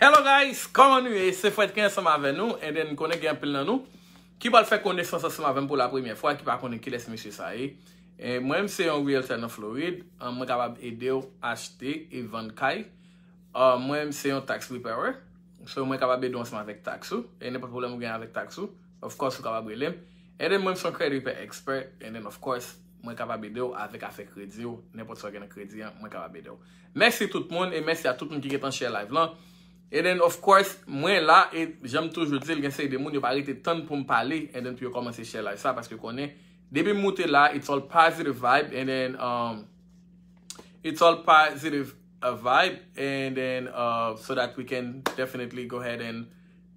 Hello guys, koman nou e? Se fwet ken yon som ave nou? E den konen gen pil nan nou? Ki bal fe kondesyon sa som ave m pou la premye fwa? Ki bal konen ki les mi che sa e? E mwen mse yon realtor nan Florid Mwen kabab e deyo achete E vankay Mwen mse yon tax repairer So mwen kabab e do yon som avek taksu E nepo problem ou gen avek taksu Ofkos mwen kabab e lem E den mwen mse yon credit repair expert E den ofkos mwen kabab e deyo avek afe krediyo Nepo sou gen a krediyan mwen kabab e deyo Mersi tout moun e mersi a tout moun ki getan share live lan E den, of course, mwen la, e jem toujou di, l gen se y de moun, yon pa rete tan pou m pale, e den pou yon komanse chel la y sa, paske konen. Debe moun te la, it's all positive vibe, and then, um, it's all positive uh, vibe, and then, uh, so that we can definitely go ahead and,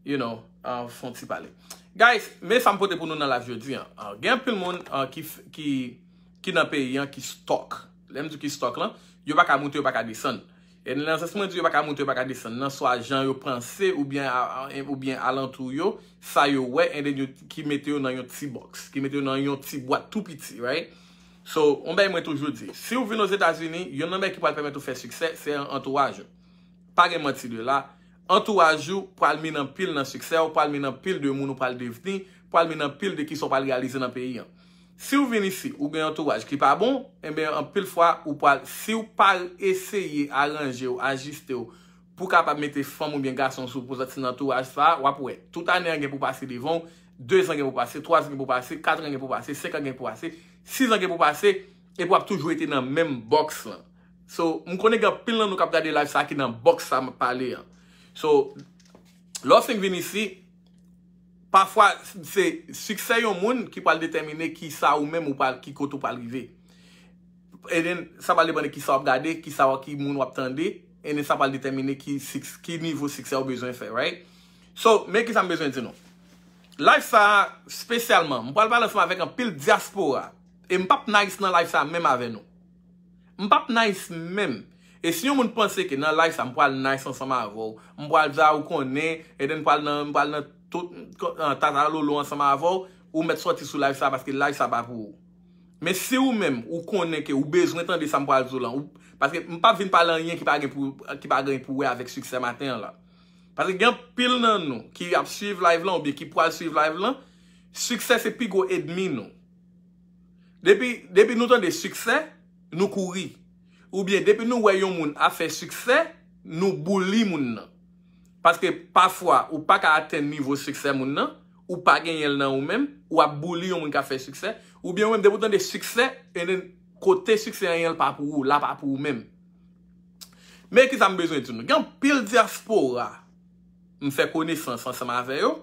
you know, uh, fon si pale. Guys, men sa mpote pou nou nan la vyo di, gen pou l moun ki, ki nan peyi, ki stok. Lem di ki stok lan, yon pa ka moun te, yon pa ka disan. E nan se se mwen di yo baka moun te yo baka disan, nan so a jan yo pranse ou bien a lantou yo, sa yo we enden yo ki mete yo nan yon ti box, ki mete yo nan yon ti boat tout piti, right? So, onbe mwen toujou di, si ou vi nos Etats-Unis, yon mwen ki pou al pemet ou fe sukse, se entouajou. Pag e mwen ti de la, entouajou pou al mi nan pil nan sukse ou pou al mi nan pil de moun ou pou al devni, pou al mi nan pil de ki sou pal realizen nan peyi an. Si ou ven isi ou gen yon touwaj ki pa bon, e ben an pil fwa ou pal. Si ou pal eseye aranje ou, ajuste ou, pou kap ap mette fwam ou ben gason sou pou zat sinan touwaj fa, wap wè. Tout anen gen pou pase divon, 2 anen gen pou pase, 3 anen gen pou pase, 4 anen gen pou pase, 5 anen gen pou pase, 6 anen gen pou pase, ep wap toujou ete nan menm boks lan. So, m konen gen pil nan nou kapita de laj sa ki nan boks sa m pale. So, losen gen ven isi, Pafwa se sikse yon moun ki pal detemine ki sa ou menm ou pal ki koto pal vive. E den sa pal le banen ki sa wap gade, ki sa wak ki moun wap tende, e den sa pal detemine ki nivou sikse ou bejwen se, right? So, men ki sa mbejwen se nou? Life sa, spesyalman, mwen pal balan seman vek an pil diaspora, e mpap nais nan life sa menm ave nou. Mpap nais menm, e si yon moun pense ki nan life sa mpal nais an seman avou, mpal da ou konen, e den mpal nan... tatalo loun sa ma avou, ou met soti sou live sa, paske live sa ba pou ou. Men se ou men, ou konen ke, ou bejwen tan de sambo al zoulan, paske m pa vin palan yen ki pa gen pou we avèk suksè maten la. Paske gen pil nan nou, ki ap suive live lan ou bi, ki po al suive live lan, suksè se pi go edmi nou. Depi nou tan de suksè, nou kouri. Ou bi, depi nou weyon moun ap fè suksè, nou boulim moun nan. Paske pafwa ou pa ka aten nivou suksè moun nan, ou pa gen yel nan ou men, ou a boli yon moun ka fe suksè, ou bien ou m debo dan de suksè, e ene kote suksè yon yel pa pou ou, la pa pou ou men. Men ki zanm bezwen di nou? Gen pil diaspora m se kone san, san seman avè yo.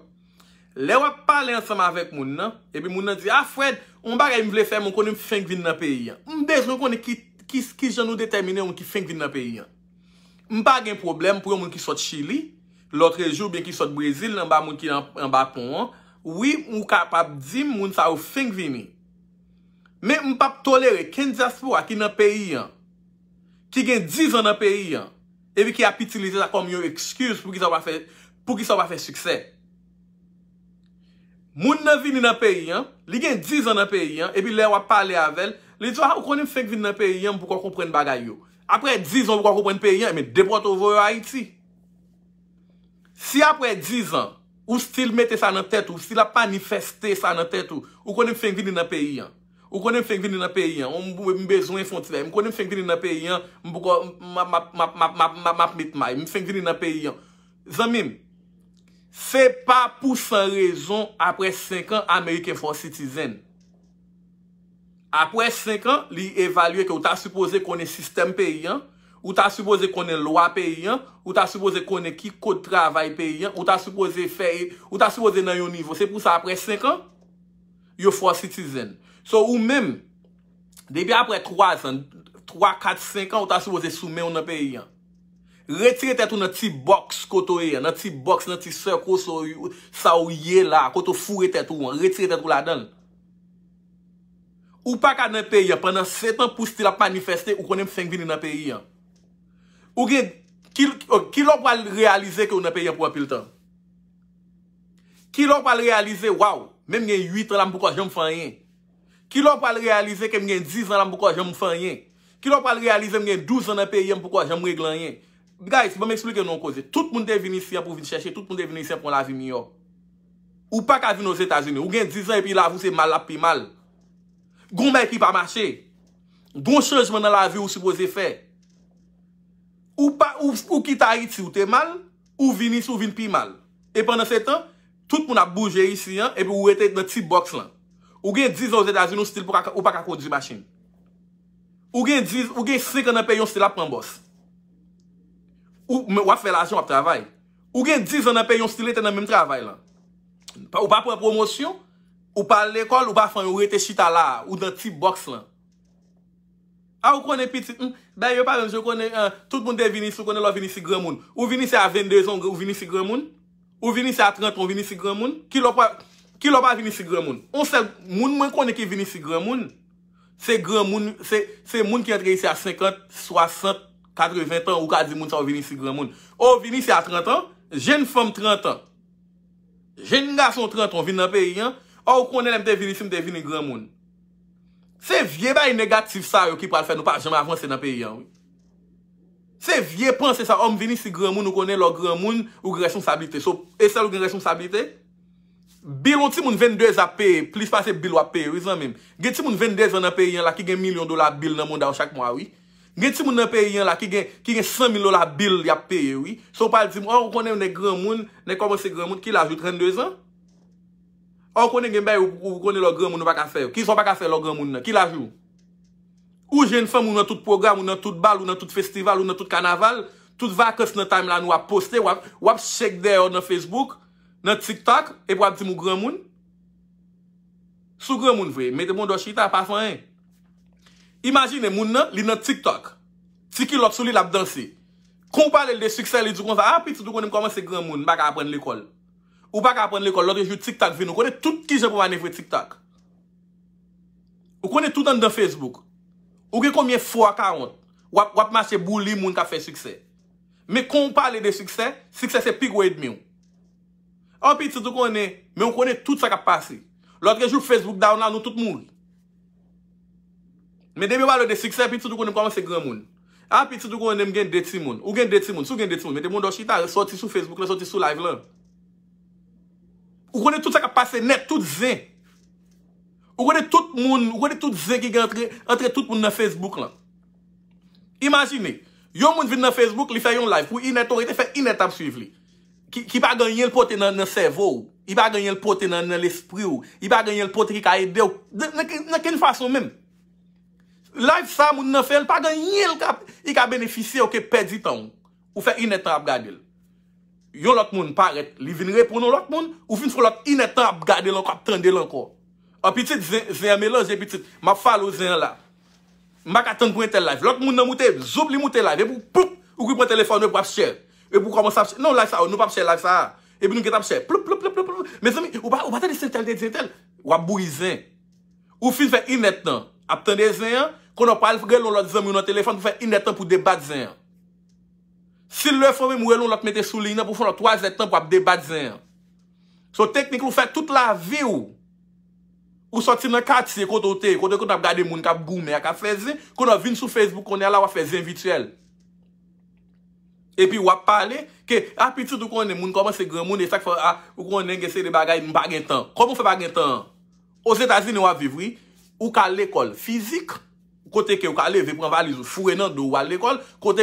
Le wap pale yon seman avèk moun nan, epi moun nan di, a ah, Fred, m bagay m vle fè m, m konen m feng vin nan peyi an. M dejan konen ki jan nou detemine m ki feng vin nan peyi an. M bagay m problem pou yon moun ki sot chili, Lotre jou, ben ki sot Brezil, nan ba moun ki nan baton an, oui, mou kapap di moun sa ou 5 vini. Men, mou pap tolere ken diaspo a ki nan peyi an, ki gen 10 an nan peyi an, evi ki apitilize sa komyo ekskuse pou ki sa wap fe, pou ki sa wap fe suksè. Moun nan vini nan peyi an, li gen 10 an nan peyi an, epi le wap pale avel, li diwa, a, ah, konim 5 vini nan peyi an, mou kon kompren bagay yo. Apre, 10 an mou kon kompren peyi an, e men depot over a iti. Si apre 10 an, ou stil mette sa nan tet ou, ou stil apanifeste sa nan tet ou, ou konen fengvin nan peyi an, ou konen fengvin nan peyi an, ou mbezoun yon fontile, mkonen fengvin nan peyi an, mboukwa mapmit may, mfengvin nan peyi an. Zanmim, se pa pou san rezon apre 5 an Ameriken Fon Citizen. Apre 5 an, li evalue ke ou ta supose konen sistem peyi an, Ou ta suppose konen lwa peyi an, ou ta suppose konen ki kote travay peyi an, ou ta suppose fere, ou ta suppose nan yon nivou. Se pou sa apre 5 an, yo fwa citizen. So ou men, debi apre 3 an, 3, 4, 5 an, ou ta suppose soumen ou nan peyi an. Retire tetou nan ti box koto e, nan ti box, nan ti circle sa ou ye la, koto fure tetou an, retire tetou la dan. Ou pa kat nan peyi an, pwennan 7 an pou stila manifeste, ou konen 5 vini nan peyi an. Ou gen, kilon pal realize ke ou nan pe yon pou apil tan? Kilon pal realize, waw, men mwen yon 8 an lan pou kwa jom fan yon? Kilon pal realize ke mwen yon 10 an lan pou kwa jom fan yon? Kilon pal realize mwen yon 12 an nan pe yon pou kwa jom reglan yon? Guys, pou bon, mwen eksplike nou kouze, tout moun devini siya pou vin cheshe, tout moun devini siya pou lavi miyo. Ou pa ka vi nou Zeta Zine, ou gen 10 an epi lavi ou se mal api mal. Goumen epi pa mache, don chejman nan lavi ou supose fey? Ou ki ta iti ou te mal, ou vinis ou vin pi mal. E pwende se tan, tout moun ap bouje isi an, epi ou ete ete nan tip boks lan. Ou gen diz ou zed ajin ou stil pou pa kakodi masin. Ou gen diz, ou gen sik an ap pe yon stil ap pranbos. Ou wafel ajin wap travay. Ou gen diz an ap pe yon stil ete nan menm travay lan. Ou pa pwende promosyon, ou pa l'ekol, ou pa fwen ou ete chita la ou nan tip boks lan. A ah, ou konen piti, dè hmm, yo parèm, jò konen, euh, tout moun devini sou konen lò vini si grè moun. Ou vini si a 22 an, ou vini si grè moun. Ou vini si a 30 an, ou vini si grè moun. Ki lò pa, ki lò pa vini si grè moun. On se, moun mwen konen ki vini si grè moun. Se grè moun, se, se moun ki entre isi a 50, 60, 80 an, ou 40 moun sa ou vini si grè moun. Ou vini si a 30 an, jen fèm 30 an. Jen nga son 30 an, vin nan peyi an. Ou konen mwen devini si mwen devini grè moun. Se vie ba yi negatif sa yo ki pral fè, nou pa jaman avansè nan peyi an wè. Se vie panse sa, om vini si gran moun ou konen lò gran moun ou gresonsabilite. So, esè lò gresonsabilite? Bil ou ti moun vendez a peyi, plis pa se bil wap peyi wè, zan mèm? Ge ti moun vendez an nan peyi an la ki gen milyon dola bil nan moun da wak chak mwa wè? Ge ti moun nan peyi an la ki gen 100 mil dola bil wap peyi wè? So, pal di moun, oh, ou konen lò nan gran moun, nan konen si gran moun ki lajou 32 an? Ou konen genbe ou konen lo gran moun nou baka fè yo? Ki sou baka fè lo gran moun nou? Ki la jou? Ou jen fè moun nou nan tout program, nou nan tout bal, nou nan tout festival, nou nan tout kanaval, tout vakas nan time la nou ap poste, wap shake there ou nan Facebook, nan TikTok, ep wap di mou gran moun? Sou gran moun vwe? Mè te moun do chita, pa fè yè. Imagine moun nan, li nan TikTok. Siki lòp sou li lap dansi. Kon wap pale li de suksè li du kon sa api, ah, tu du konem koman se gran moun baka apren l'ekol. Ou pa ka apon lè kon lòt genjou tiktak vin, ou konè tout ki jè pou anèvwe tiktak. Ou konè tout an dè Facebook. Ou genjou komye fwa ka an, wap mache boulim moun ka fè sikse. Me kompale de sikse, sikse se pig wèd mè ou. Ou pi ti dò konè, men ou konè tout sa ka pasi. Lòt genjou Facebook down la nou tout moun. Me demè wale de sikse, pi ti dò konè mwen kwa mwen se gen moun. Ou pi ti dò konè mwen gen deti moun. Ou gen deti moun, sou gen deti moun. Metè moun do chita, sou ti sou Facebook, sou ti sou live lè. Ou konen tout sa ka pase net, tout zen. Ou konen tout moun, ou konen tout zen ki gen entre tout moun nan Facebook la. Imanjine, yon moun vide nan Facebook li fè yon live, ou inetorite fè inetap suiv li. Ki pa ganyen l pote nan sevo ou, ki pa ganyen l pote nan l espri ou, ki pa ganyen l pote ki ka ede ou, nan ken fason men. Live sa moun nan fè, pa ganyen l ka, ki ka benefisi ou ke pedi tan ou fè inetap gagil. Yon lot moun paret, li vin reponon lot moun, ou fin foun lot inetan ap gade lanko, ap tende lanko. A pitit, zeyan me lan, zeyan pitit, ma falo zeyan la. Mak atan pou entel live, lot moun nan mouten, zoup li mouten live, epou plouk, ou kou pou entelefon nou ap chè. Epou kou kou mons ap chè, nou lak sa, nou pap chè lak sa, epou nou ket ap chè, plouk, plouk, plouk, plouk, plouk. Me zami, ou batan de zentel, de zentel, waboui zeyan. Ou fin fè inetan, ap tende zeyan, konon pal fè loun lot zem yon entelefon Si lè fòmè mwè loun lòt mètè sou linè pou fòmè lòt wazè tèm pou wap debat zè. So teknik lò fè tout la viw. Ou sòt si mnè kati se kontote. Kontè kontè ap gade moun kap goumè a kap fè zè. Kontè vin sou Facebook konè lò wap fè zè vituel. E pi wap pale ke apitout ou konè moun komanse grè moun. E chak fò a ou konè nge se de bagay mbagè tan. Komon fè bagè tan? Ou zè tazine wap vivwi. Ou ka l'ekol fizik. Kontè ke ou ka leve pran valiz ou fure nan dou wap l'ekol. Kont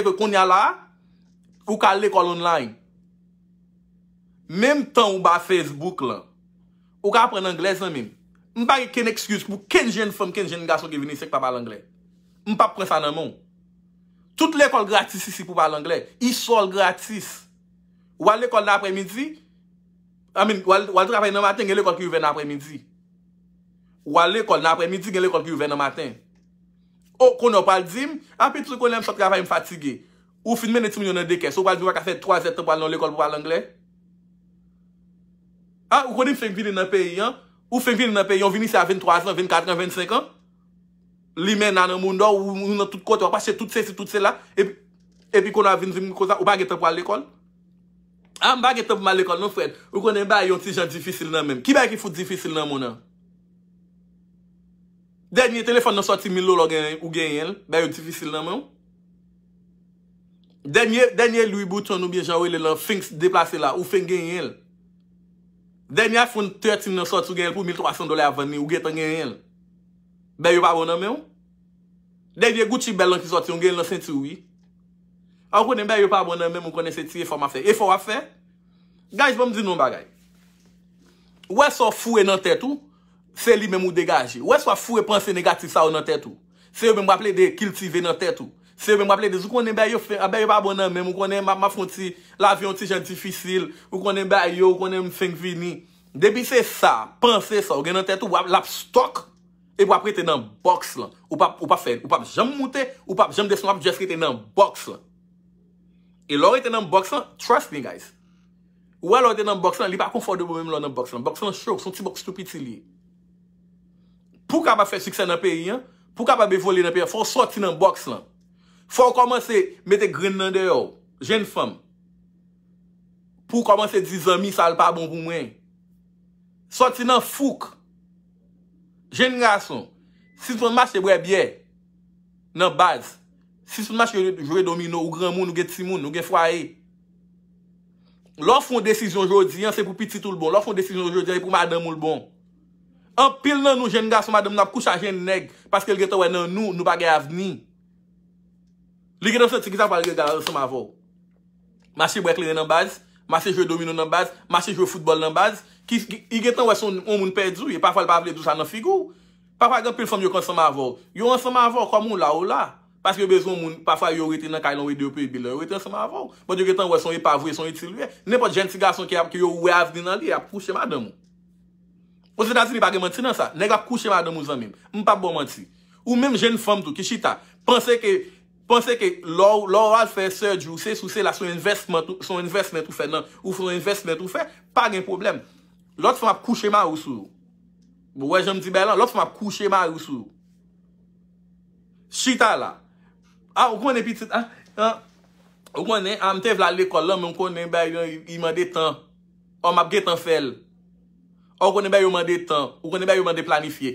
Ou ka l'ekol online. Mem tan ou ba Facebook la. Ou ka apren Angles nan mim. M pa gen ekskuse pou ken jen fom, ken jen gaso ki vini sek pa pal Angles. M pa pre sa nan moun. Tout l'ekol gratis isi pou pal Angles. I sol gratis. Ou al ekol nan apremidi. Amin, ou al trafay nan maten gen l'ekol ki yu ven nan apremidi. Ou al ekol nan apremidi gen l'ekol ki yu ven nan maten. Ou oh, kon yo pal dim. Ape tri kon lem sa trafay m fatigye. Ou fin men eti mwen yo nan dekes? Ou bal di wak ase 3 et tep wale nan l'ekol pou wale angle? Ha, ah, ou konen fèm vile nan peyi, an? Ou fèm vile nan peyi, an? Yon vini se a 23 an, 24 an, 25 an? Li men nan nan moun do, ou moun nan tout kote, wapache tout se si, tout se la, epi e konan vini zi mwen kosa, ou bag etep wale l'ekol? Ha, ah, m bag etep wale l'ekol, non fwen? Ou konen bay yon ti jan difisil nan men? Ki bay ki foute difisil nan moun, an? Denye telefon nan soti milo lo gen yon, bay yon difisil nan moun, an? Denye Louis Vuitton nou biye jawele lan feng deplase la, ou feng gen yel. Denye Afon 13 nan sorti gen yel pou 1300 dole avan mi, ou getan gen yel. Beyo pa bonan men ou? Denye Gucci belan ki sorti, ou gen yel nan senti ou i? An konen, beyo pa bonan men ou konen se ti efor ma fe. Efor a fe? Gaj, bom di nou mba gaj. Wè so fou e nan tetou, se li men mou degaje. Wè so fou e panse negatif sa ou nan tetou. Se yo men mwa ple de kiltive nan tetou. Se yo ve m wap le de sou konen be yo fe, a be yo pa bonan menm, konen ma fon ti la avyon ti jan difisil, konen be yo, konen m feng vini. Debi se sa, panse sa, ou gen nan tet ou wap lap stok, e wap rete nan boks lan. Ou pa fen, ou pa jem m moute, ou pa jem deson wap jeske te nan boks lan. E lor rete nan boks lan, trust me guys. Ou a lor rete nan boks lan, li pa konfor de bo menm lor nan boks lan. Boks lan shok, son ti boks stupiti li. Pou ka pa fe sikse nan peyi an, pou ka pa be vole nan peyi an, faw soti nan boks lan. Fwa o komanse mette grin nan deyo, jen fwam, pou komanse di zami salpa bon pou mwen. Soti nan fouk, jen nga son, si sou nmanche bre bie nan baz, si sou nmanche jowe domino, ou gran moun, ou gen timoun, ou gen fwa e, lor fon desisyon jodi, an se pou pitit ou l bon, lor fon desisyon jodi, an se pou madan moun l bon. An pil nan nou jen nga son, madan moun ap koucha jen neg, paske l geta we nan nou, nou bagay avni. Lige dan se, ti gisa pa lige gala an soma avou. Masi brekle nan baz, masi jowe domino nan baz, masi jowe futbol nan baz, ki igetan wè son on moun pe djou, ye pa fali pa avle djou sa nan figou. Pa kwa gen pe l fom yo an soma avou, yo an soma avou kwa moun la ou la. Paske yo bezon on moun, pa fali yo wè ti nan kailan wè diyo pe bilè, yo wè ti an soma avou. Mwen bon, diyo getan wè son yi pavwe, son yi tilwe, ne po jen ti gason ki yo wè avli nan li, e ap kouche madan moun. Ose dan ti ni pa Pense ke, lor al fe sè di ou se sou se la sou investment ou fe nan, ou sou investment ou fe, pa gen problem. Lòt fè map kouchè ma ou sou. Bo wè jèm di belan, lòt fè map kouchè ma ou sou. Chita la. A, ou konen pitit, a, ou konen, a mte vla lè kolan, mwen konen bel yon iman de tan. O map getan fel. O konen bel yon man de tan. O konen bel yon man de planifiye.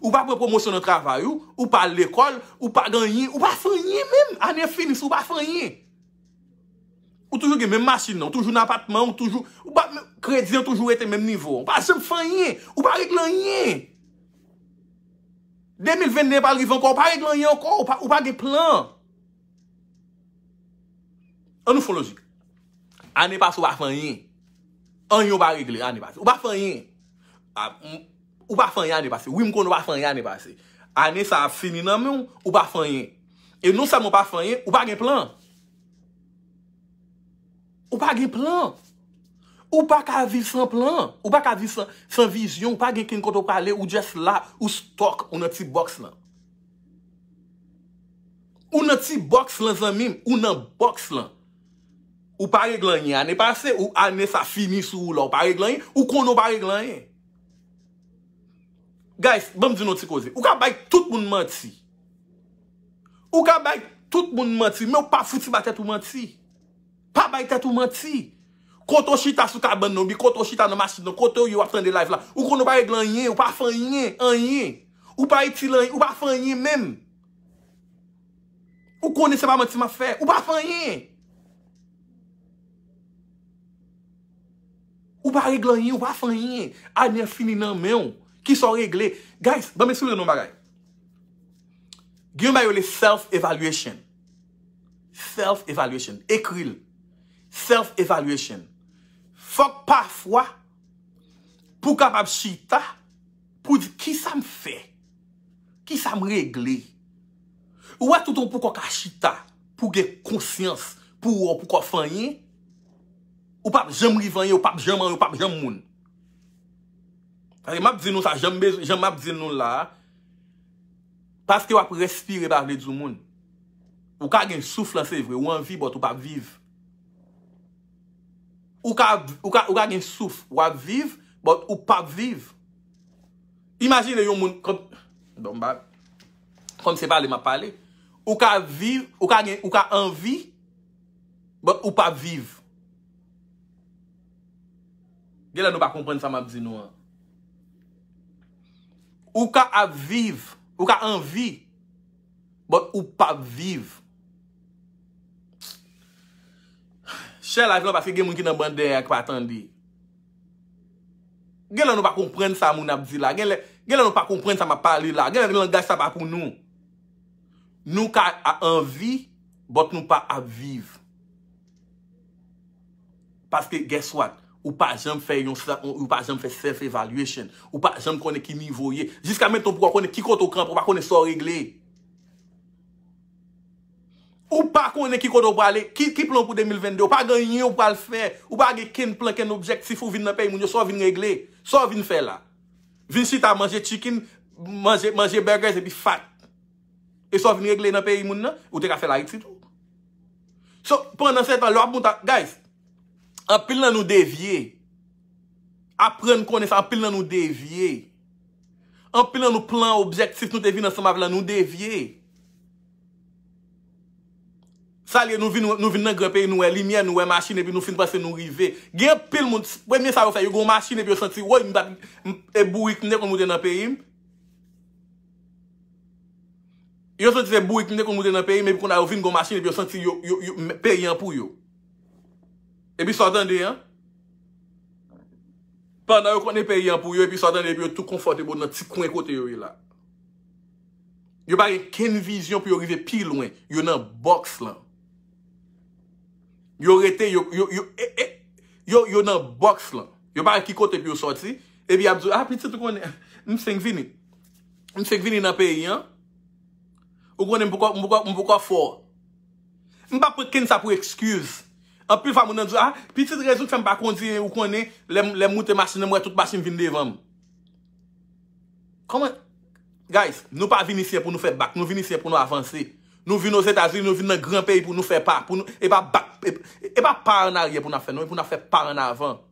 Ou pa pre-promosyon nan travay ou, ou pa l'ekol, ou pa ganyen, ou pa fanyen men, ane finis, ou pa fanyen. Ou toujou gen men masin nan, toujou nan patman, ou toujou, ou pa kredyen toujou eten menm nivou, ou pa jem fanyen, ou pa reglan yen. 2020 ne pa rive anko, ou pa reglan yen anko, ou pa ge plan. Ani folojik. Ane pas ou pa fanyen, an yo pa regle, ane pas. Ou pa fanyen, ap, mou. Ou pa fanyan e basi. Ou im kono pa fanyan e basi. Ane sa afimi nan moun, ou pa fanyen. E nou sa moun pa fanyen, ou pa gen plan. Ou pa gen plan. Ou pa kavi san plan. Ou pa kavi san vizyon. Ou pa gen ken koto pale ou jes la ou stok ou nan ti boks lan. Ou nan ti boks lan zan mim. Ou nan boks lan. Ou pa reglan yi ane basi. Ou ane sa afimi sou la ou pa reglan yi. Ou kono pa reglan yi. Guys, bèm di nou ti koze. Ou ka bay tout moun manti. Ou ka bay tout moun manti. Mè ou pa fouti ba tèt ou manti. Pa bay tèt ou manti. Koto shita sou ka bèn non bi. Koto shita nan masin non. Koto yo yo ap tèn de life la. Ou kono pa e glan yè. Ou pa fèn yè. An yè. Ou pa e tilan yè. Ou pa fèn yè mèm. Ou koni se ba manti ma fè. Ou pa fèn yè. Ou pa e glan yè. Ou pa fèn yè. An yè fèn yè nan mèm. Ki son regle. Guys, dame sou yon nou bagay. Gyo mba yo le self-evaluation. Self-evaluation. Ekril. Self-evaluation. Fok pafwa pou ka bab chita pou di ki sa m fe. Ki sa m regle. Ou wè touton pou ka kachita pou ge konsyans pou wò pou ka fanyen. Ou pap jem li fanyen, ou pap jeman, ou pap jem mounen. Mab zin nou sa jen mab zin nou la Paske wap respire Parle djou moun Ou ka gen souf lan se vre Ou anvi bot ou pa viv Ou ka gen souf Ou ak viv Bot ou pa viv Imagine yon moun Kom se pale ma pale Ou ka anvi Bot ou pa viv Gela nou pa kompren sa mab zin nou an Ou ka aviv, ou ka anvi, bot ou pa aviv. Che la vila, paske gen moun ki nan bandeya ki pa atandi. Gela nou pa komprende sa moun abzi la, gela nou pa komprende sa ma pali la, gela nou pa komprende sa ma pali la, nou ka anvi, bot nou pa aviv. Paske, guess what? Ou pa jom fè yon, ou pa jom fè self-evaluation. Ou pa jom konè ki nivoye. Jiska men ton pou konè ki koto kran pou pa konè so regle. Ou pa konè ki koto balè. Ki plan pou 2022? Ou pa ganyen ou pa l'fè? Ou pa ge ken plan ken objek si fò vin nan pe imoun yo so vin regle? So vin fè la? Vin si ta manje chicken, manje burger zè bi fat. E so vin regle nan pe imoun nan? Ou te ka fè la iti tout? So, pandan setan lò ap mouta, guys... Anpil nan nou devye. Aprende kone sa, anpil nan nou devye. Anpil nan nou plan objektif nou te vi nan samav la, nou devye. Sa liye nou vin nan gwen peyi nou e limye, nou e masine, nou fin pase nou rive. Gen apil moun, we mwen sa yo fè, yo gwen masine peyo senti, woy mbap e bouik mne kon mou dena peyi. Yo senti se bouik mne kon mou dena peyi, mebi kon a yo vin gwen masine peyo senti peyen pou yo. Ebi sotande yon. Panda yo konen pe yon pou yo ebi sotande epi yo tout konforte pou nan ti kwen kote yo yon la. Yo bari ken vizyon pou yo rive pi lwen. Yo nan boks lan. Yo rete yo, yo, yo, eh, eh. yo, yo, yo nan boks lan. Yo bari ki kote pou yo soti. Ebi abzo, api ti tou konen, mseng vini, mseng vini nan pe yon. Ou konen mpoukwa, mpoukwa, mpoukwa fwo. Mpa pou ken sa pou ekskuzi. Anpil va moun anjou, a, ah, piti rezoun fèm bak kondi ou konen, lè moutè masinè mwen tout basin vin devanm. Koman? Gays, nou pa vin isye pou nou fè bak, nou vin isye pou nou avansi. Nou vin nou zetazil, nou vin nou granpey pou nou fè e bak. Eba bak, eba pa an ariye pou nou fè nou, pou nou fè pa an avans.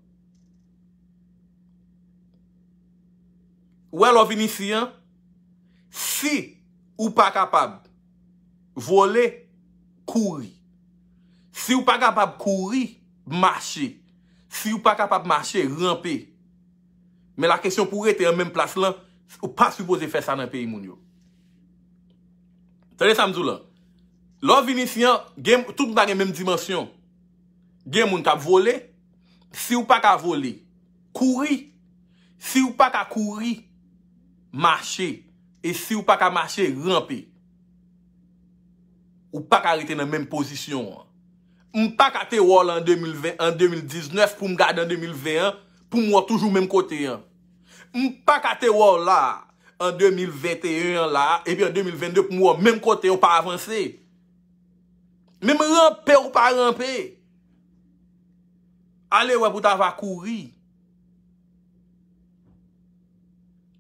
Wè lò vin isye, si ou pa kapab, vole, kouri. Si ou pa kapab kouri, marchi. Si ou pa kapab marchi, rampi. Men la kesyon pou rete an menm plas lan, ou pa supose fe sa nan peyi moun yo. Tade samzou lan, lor Vinitian, tout bagen menm dimensyon, gen moun kap vole, si ou pa ka vole, kouri. Si ou pa ka kouri, marchi. E si ou pa ka marchi, rampi. Ou pa ka rete nan menm posisyon an. M pa kate wò la an 2020, an 2019 pou m gade an 2021 pou m wò toujou menm kote yon. M pa kate wò la an 2021 la epi an 2022 pou m wò menm kote yon pa avanse. Menm rampè ou pa rampè. Ale wè pou ta va kouri.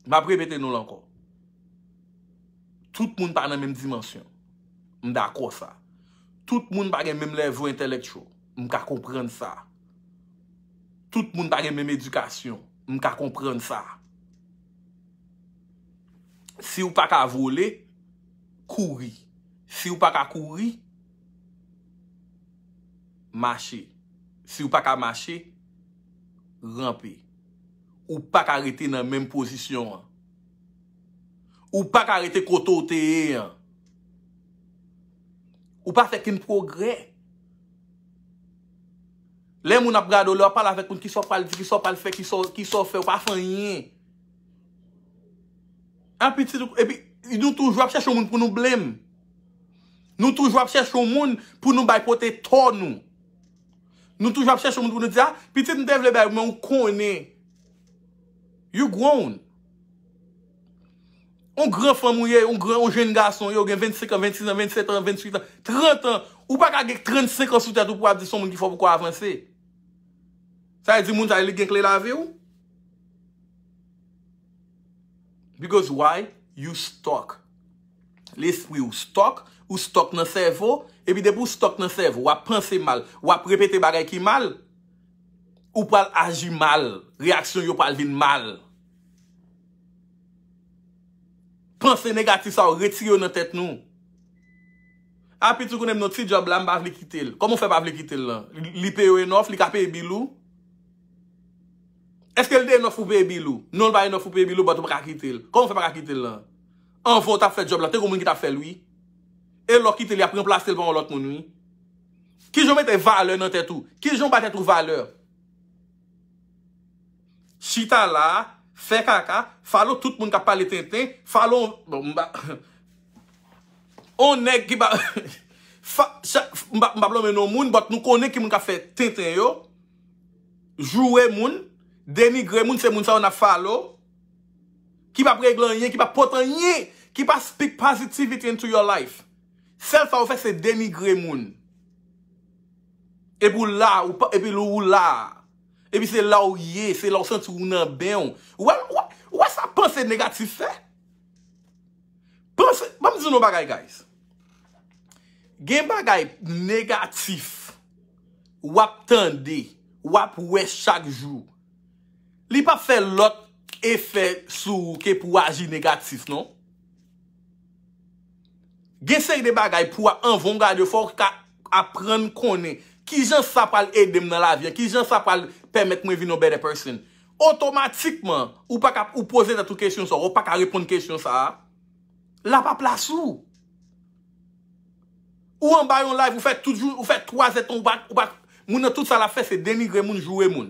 Ba prebete nou lankon. Tout moun pa nan menm dimensyon. M da kosa. Tout moun bagè mèm lèvou inteleksyon, m ka komprenn sa. Tout moun bagè mèm edukasyon, m ka komprenn sa. Si ou pa ka vole, kouri. Si ou pa ka kouri, mache. Si ou pa ka mache, rampe. Ou pa ka rete nan mèm posisyon an. Ou pa ka rete koto teye an. Ou pa fek in progre. Le moun ap gado, le wapal avek koun ki so pal di, ki so pal fe, ki so fe, ou pa fen yin. A pitid, epi, nou toujwa ap se chou moun pou nou blem. Nou toujwa ap se chou moun pou nou baypote ton nou. Nou toujwa ap se chou moun pou nou diya, ah, pitid nou devle baypote, moun kone. You grown. You grown. Un gran fan mouye, un gen gason, yon gen 25 an, 26 an, 27 an, 28 an, 30 an. Ou pa ka gen 35 an soute adou pou ap dison moun ki fò pou kwa avanse? Sa yon di moun ta yon gen kle lave ou? Because why? You stalk. Les wou stalk, ou stalk nan servo, e bi debou stalk nan servo. Ou ap repete bagay ki mal, ou pal aji mal, reaksyon yo pal vin mal. Pense negatif sa ou reti yo nan tet nou. A ah, pi tou konem nou ti job la mbav li kitel. Komo fe bav li kitel lan? Li peyo enof, li kape e bilou? Eske el de enof ou peye bilou? Non ba enof ou peye bilou batou baka kitel. Komo fe baka kitel lan? Anvo tap fet job la, te gomoun ki tap fet lwi. El lor kitel li apren plas tel ban ou lot moun wii. Ki joun mette vale nan tet ou? Ki joun batte tout vale? Chita la... Fè kaka, falo tout moun ka pali tè tè, falo... Onèk ki ba... Mba blon menon moun, bot nou konèk ki moun ka fè tè tè yo, jwè moun, denigre moun se moun sa wana falo, ki ba preglan yè, ki ba potan yè, ki ba speak positivity into your life. Sel fè ou fè se denigre moun. Epi ou la, epi lou ou la. epi se la ou ye, se la ou senti ou nan beyon, wè sa panse negatif se? Panse... Ba m di nou bagay, guys? Gen bagay negatif, wap tande, wap wè chak jou, li pa fè lot efè sou ke pou wajit negatif, non? Gen se y de bagay pou wajit negatif, pou wajit negatif, ki jen sa pal edem nan la avyen, ki jen sa pal pemet mwen vin nou bedè person, otomatikman, ou pa ka pose datou kesyon sa, ou pa ka repon kesyon sa, la pa plasou. Ou an bayon la, ou fek 3 eton, mounen tout sa la fè se denigre moun, jouwe moun.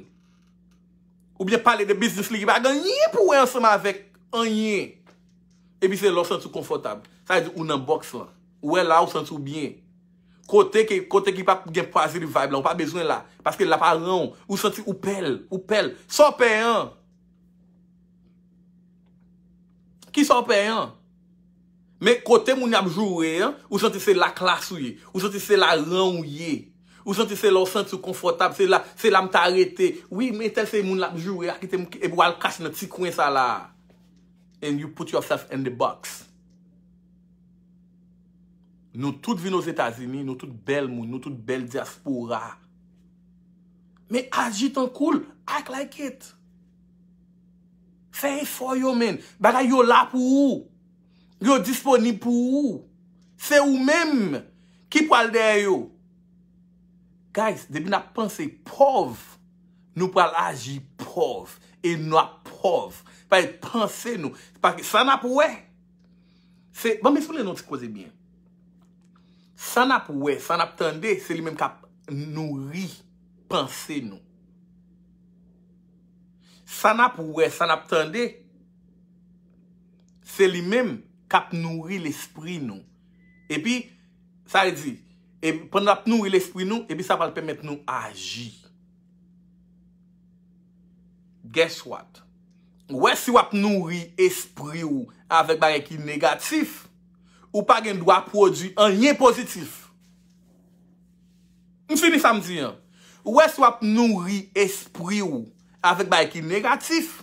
Ou bien pale de biz disli, ki bagan yin pou wey ansama avèk, an yin. Ebi se lo sentou konfotab. Sa yi di unan boks lan. Ou wey la ou sentou byen. Kote ki pa gen pwaze li vibe la. Ou pa bezwen la. Paske la pa ron. Ou santi ou pel. Ou pel. Sanpe yon. Ki sanpe yon. Me kote moun ap jure. Ou santi se la klas ou ye. Ou santi se la ron ou ye. Ou santi se la ou santi ou konfortab. Se la mta rete. Oui me tel se moun ap jure. Akite mou ki ebo e al kache nan ti kwen sa la. And you put yourself in the box. Nou tout vin nou Zetazini, nou tout bel moun, nou tout bel diaspora. Me aji tan koul, ak like it. Se e fo yo men, baka yo la pou ou. Yo disponi pou ou. Se ou men, ki pou al de a yo. Guys, debi na panse pov, nou pou al aji pov. E nou a pov, pa e panse nou. Sa na pou we. Se, ban me sou le nou ti kouze bien. San ap wè, san ap tende, se li mèm kap nouri panse nou. San ap wè, san ap tende, se li mèm kap nouri l'esprit nou. E pi, sa e di, pwènd ap nouri l'esprit nou, e pi sa val pwèmèt nou aji. Guess what? Wè si wap nouri esprit ou avèk bayekin negatif, Ou pa gen dwa prodwi an yen pozitif. M fini samdi an. Ou es wap nouri espri ou. Avèk bay ki negatif.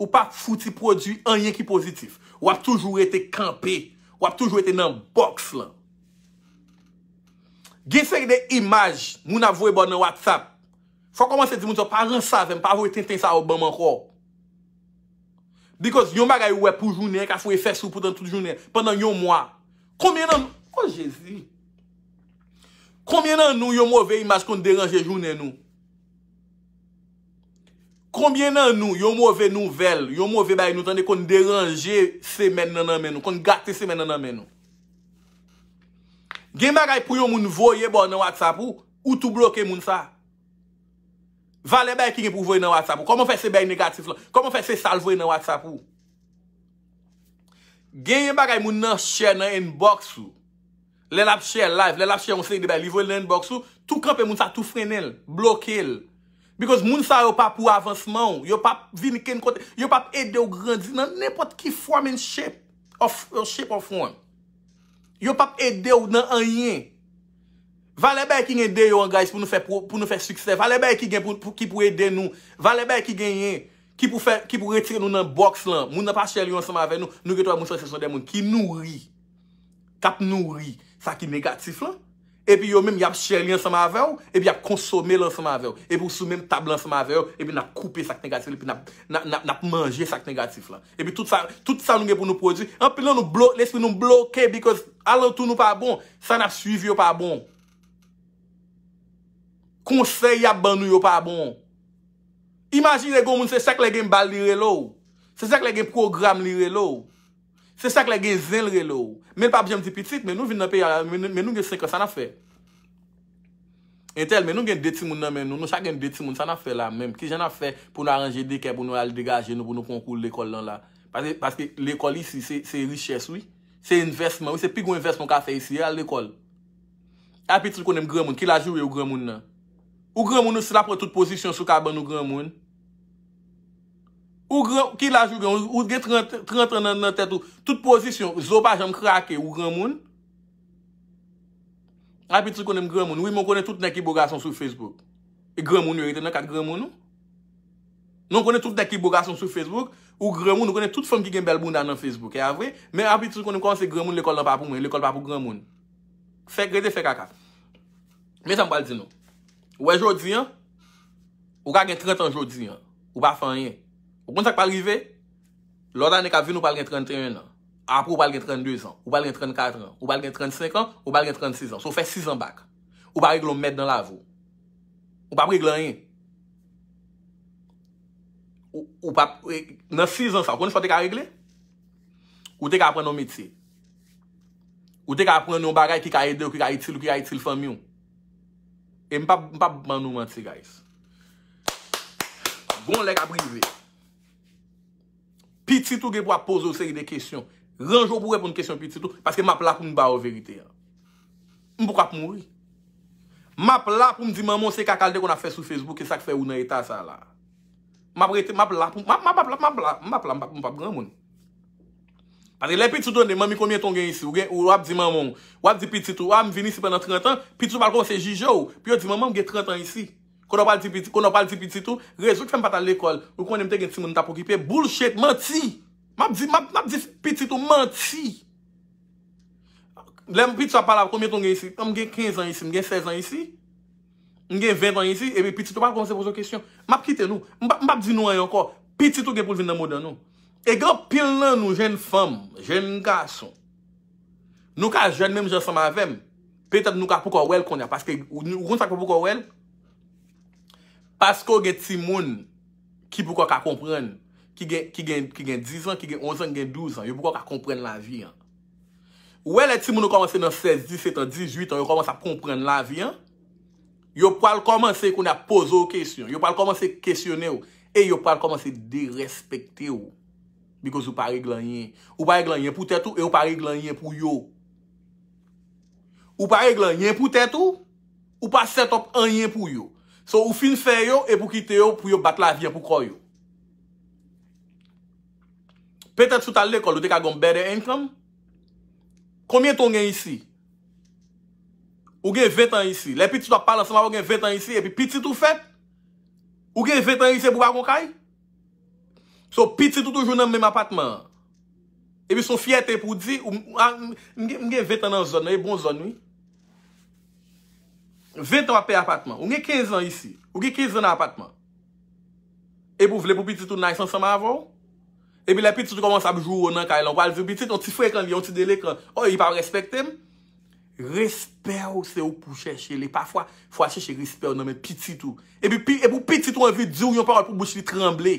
Ou pa foti prodwi an yen ki pozitif. Wap toujou ete kampe. Wap toujou ete nan box lan. Gifèk de imaj. Moun avou e bon nan watsap. Fwa koman se di moun. Moun tou pa ran savèm. Pa avou e ten ten sa ou ban man kò. Because yon bagay ouwe pou jounen, ka fwe fesou pou tan tout jounen, pandan yon mwa. Koumye nan oh, nou? Koumye nan nou yon mwove imaj kon deranje jounen nou? Koumye nan nou yon mwove nouvel, yon mwove bay nou tan de kon deranje semen nan amen nou, kon gate semen nan amen nou? Gen bagay pou yon moun voye bon nan wak sa pou, ou tou bloke moun sa? Van le bay ki gen pou voy nan WhatsApp ou. Koman fe se bay negatif lan? Koman fe se sal voy nan WhatsApp ou? Gen yon bagay moun nan share nan inbox ou. Len ap share live. Len ap share onse yon debay li voy nan inbox ou. Tou kampen moun sa tou frenel. Blokel. Because moun sa yo pa pou avansman ou. Yo pa vi niken kote. Yo pa edde ou grandin nan nepot ki form in shape of one. Yo pa edde ou nan anyen. Valebe ki genye de yo an guys pou nou fe sukse. Valebe ki genye ki pou ede nou. Valebe ki genye ki pou retire nou nan boks lan. Moun nan pa chel yon an seman vey nou. Nou ge to a moun seman de moun ki nouri. Kap nouri sa ki negatif lan. Epi yo menm yap chel yon seman vey ou. Epi yap konsome lan seman vey ou. Epi sou menm tab lan seman vey ou. Epi nap koupe sa ki e negatif lan. Epi nap manje sa ki negatif lan. Epi tout sa nou genye pou nou produ. Anpil nou nou blok, l'esprit nou bloké. Because alantou nou pa bon. Sa nap suivi yo pa bon. Konsey ya ban nou yo pa bon. Imaji rego moun se chak le gen bal li re lou. Se chak le gen program li re lou. Se chak le gen zel re lou. Men pa bje mti pitik, men nou vin nan peya, men nou gen senke sa na fe. Entel, men nou gen deti moun nan men nou, nou chak gen deti moun sa na fe la men. Ki jen na fe pou nou aranje deke pou nou al degaje nou pou nou konkou l'ekol lan la. Paske l'ekol isi se riches, oui. Se investment, oui, se pigon investment ka fe isi al l'ekol. A pi tri konen m gran moun, ki la jure ou gran moun nan. Ou gran moun nou sla pre tout posisyon sou ka ban ou gran moun? Ou gran, ki la jougan, ou gen 30 nan tetou, tout posisyon, zopa jom krake ou gran moun? A pi tri konen m gran moun, ou yi moun konen tout nek i boga son sou Facebook. E gran moun yon ite e nan kat gran moun nou? Non konen tout nek i boga son sou Facebook, ou gran moun nou konen tout fom ki gen bel moun nan nan Facebook, e avwe, men a pi tri konen konen se gran moun l'ekol nan pa pou mwen, l'ekol pa pou gran moun. Fek, grede fek akat. Men jan bal di nou, Ou e jodi an, ou ka gen 30 an jodi an, ou pa fanyen. Ou kon sa ki pa rive, lor dan ne ka vin ou pal gen 31 an, apro ou pal gen 32 an, ou pal gen 34 an, ou pal gen 35 an, ou pal gen 36 an. So ou fe 6 an bak. Ou pa regle ou mèd dan lavo. Ou pa preglen yen. Ou pa, e, nan 6 an sa, kon yon chwa te ka regle? Ou te ka apren yon metye? Ou te ka apren yon bagay ki ka ede ou ki ka itil ou ki ka itil famyon? E mpa mpa manou manti guys. Gon leg a brive. Piti tou ge pou ap pose ou seri de kesyon. Ranjou pou repoun kesyon piti tou. Paske mpa plak pou mba ou verite. Mpo kap mwou. Mpa plak pou mdi mman mwen se kakal dek wana fe sou Facebook. E sa ke fe ou nan eta sa la. Mpa plak pou mba mpa plak mba plak. Mpa plak mpa mpa mpa mwen. Pade le pititou de mami koumye ton gen yisi, ou wap di mamon, wap di pititou, wap vini si penan 30 an, pititou pal kon se jijou, pi yo di maman mge 30 an yisi. Konon pal di pititou, rejouk fèm pata l'ekol, ou konen mte gen si moun tapo kipe, boulshet, manti! Map di pititou, manti! Le mpititou a pala, koumye ton gen yisi, mge 15 an yisi, mge 16 an yisi, mge 20 an yisi, epi pititou pal kon se poso kesyon, map kite nou, map di nou an yon kon, pititou gen pou vin nan moda nou. Ega pil nan nou jen fam, jen nga son, nou ka jen menm jen san mavem, petat nou ka pou kon wel kon ya, paske ou nou sa pou kon wel, pasko gen timoun ki pou kon ka kompren, ki gen 10 an, ki gen 11 an, ki gen 12 an, yo pou kon ka kompren la vi an. Ou elè timoun nou komanse nan 16, 17, 18 an, yo komanse a kompren la vi an, yo pou al komanse kon ya pozo kesyon, yo pou al komanse kesyonen ou, e yo pou al komanse derespekte ou. Because ou pa reglan yen. Ou pa reglan yen pou tetou, e ou pa reglan yen pou yo. Ou pa reglan yen pou tetou, ou pa set up an yen pou yo. So ou fin fè yo, e pou kite yo, pou yo bat la vye pou kò yo. Petè tsouta lekòl, ou dek agon bedè enklam. Komiè ton gen yisi? Ou gen 20 an yisi? Le pititou apalansan apalansan gen 20 an yisi, epi pititou fèp? Ou gen 20 an yisi e pou bagon kayi? So piti tou toujou nan men apatman. E pi son fiyate pou di, mge 20 nan zon nan, e bon zon, oui. 20 nan apatman, mge 15 nan isi, mge 15 nan apatman. E pou vle pou piti tou nan, san san ma avon. E pi la piti tou koman sa bjou ou nan, ka elan wale zi, piti tou ti fwe kan li, yon ti dele kan, oy, oh, yi pa w respektem. Respert ou se ou pou chèche li, pa fwa fwa chèche respert ou nan, men piti tou. E pi, e pou piti tou anvi, di ou yon parat pou bouchi li tremble.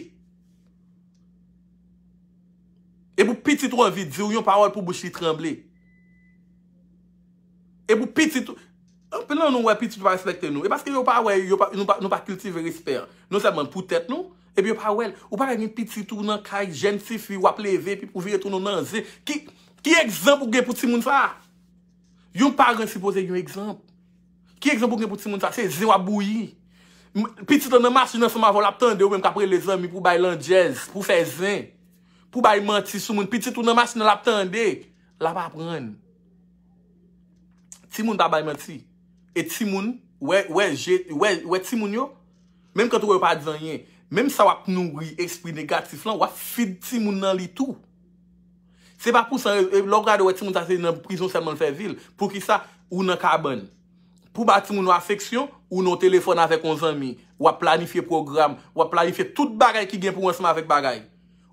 E pou piti tou an videou, yon pa wè pou bouchi tremble. E pou piti tou... Anpè nan nou wè piti tou pa respekte nou? E paske yon pa wè, yon pa kultive risper. Non seman, pou tèt nou? E pi yon pa wè, yon pa wè yon piti tou nan kaj, jensifi, wapleve, pi pou vire tou nou nan zè. Ki, ki ekzampou gen pou ti moun sa? Yon pa wè si pose yon ekzampou. Ki ekzampou gen pou ti moun sa? Se zè wabou yi. Piti tou nan mas, yon nan seman wap la ptande ou, mèm kapre le zè mi pou bay lan jèz, pou fè zè. pou bayman ti sou moun, pi ti tou nan mas nan lap tan de, la pa pran. Ti moun ta bayman ti, e ti moun, we, we, je, we, we ti moun yo, menm kato we pa dijan yen, menm sa wap nouri, ekspri negatif lan, wap fid ti moun nan li tou. Se pa pou san, e, lorade we ti moun tase nan prison seman fe zil, pou ki sa, ou nan karbon. Pou ba ti moun wap seksyon, ou nan telefon avèk on zanmi, wap planifiye program, wap planifiye tout bagay ki gen pou wansman avèk bagay.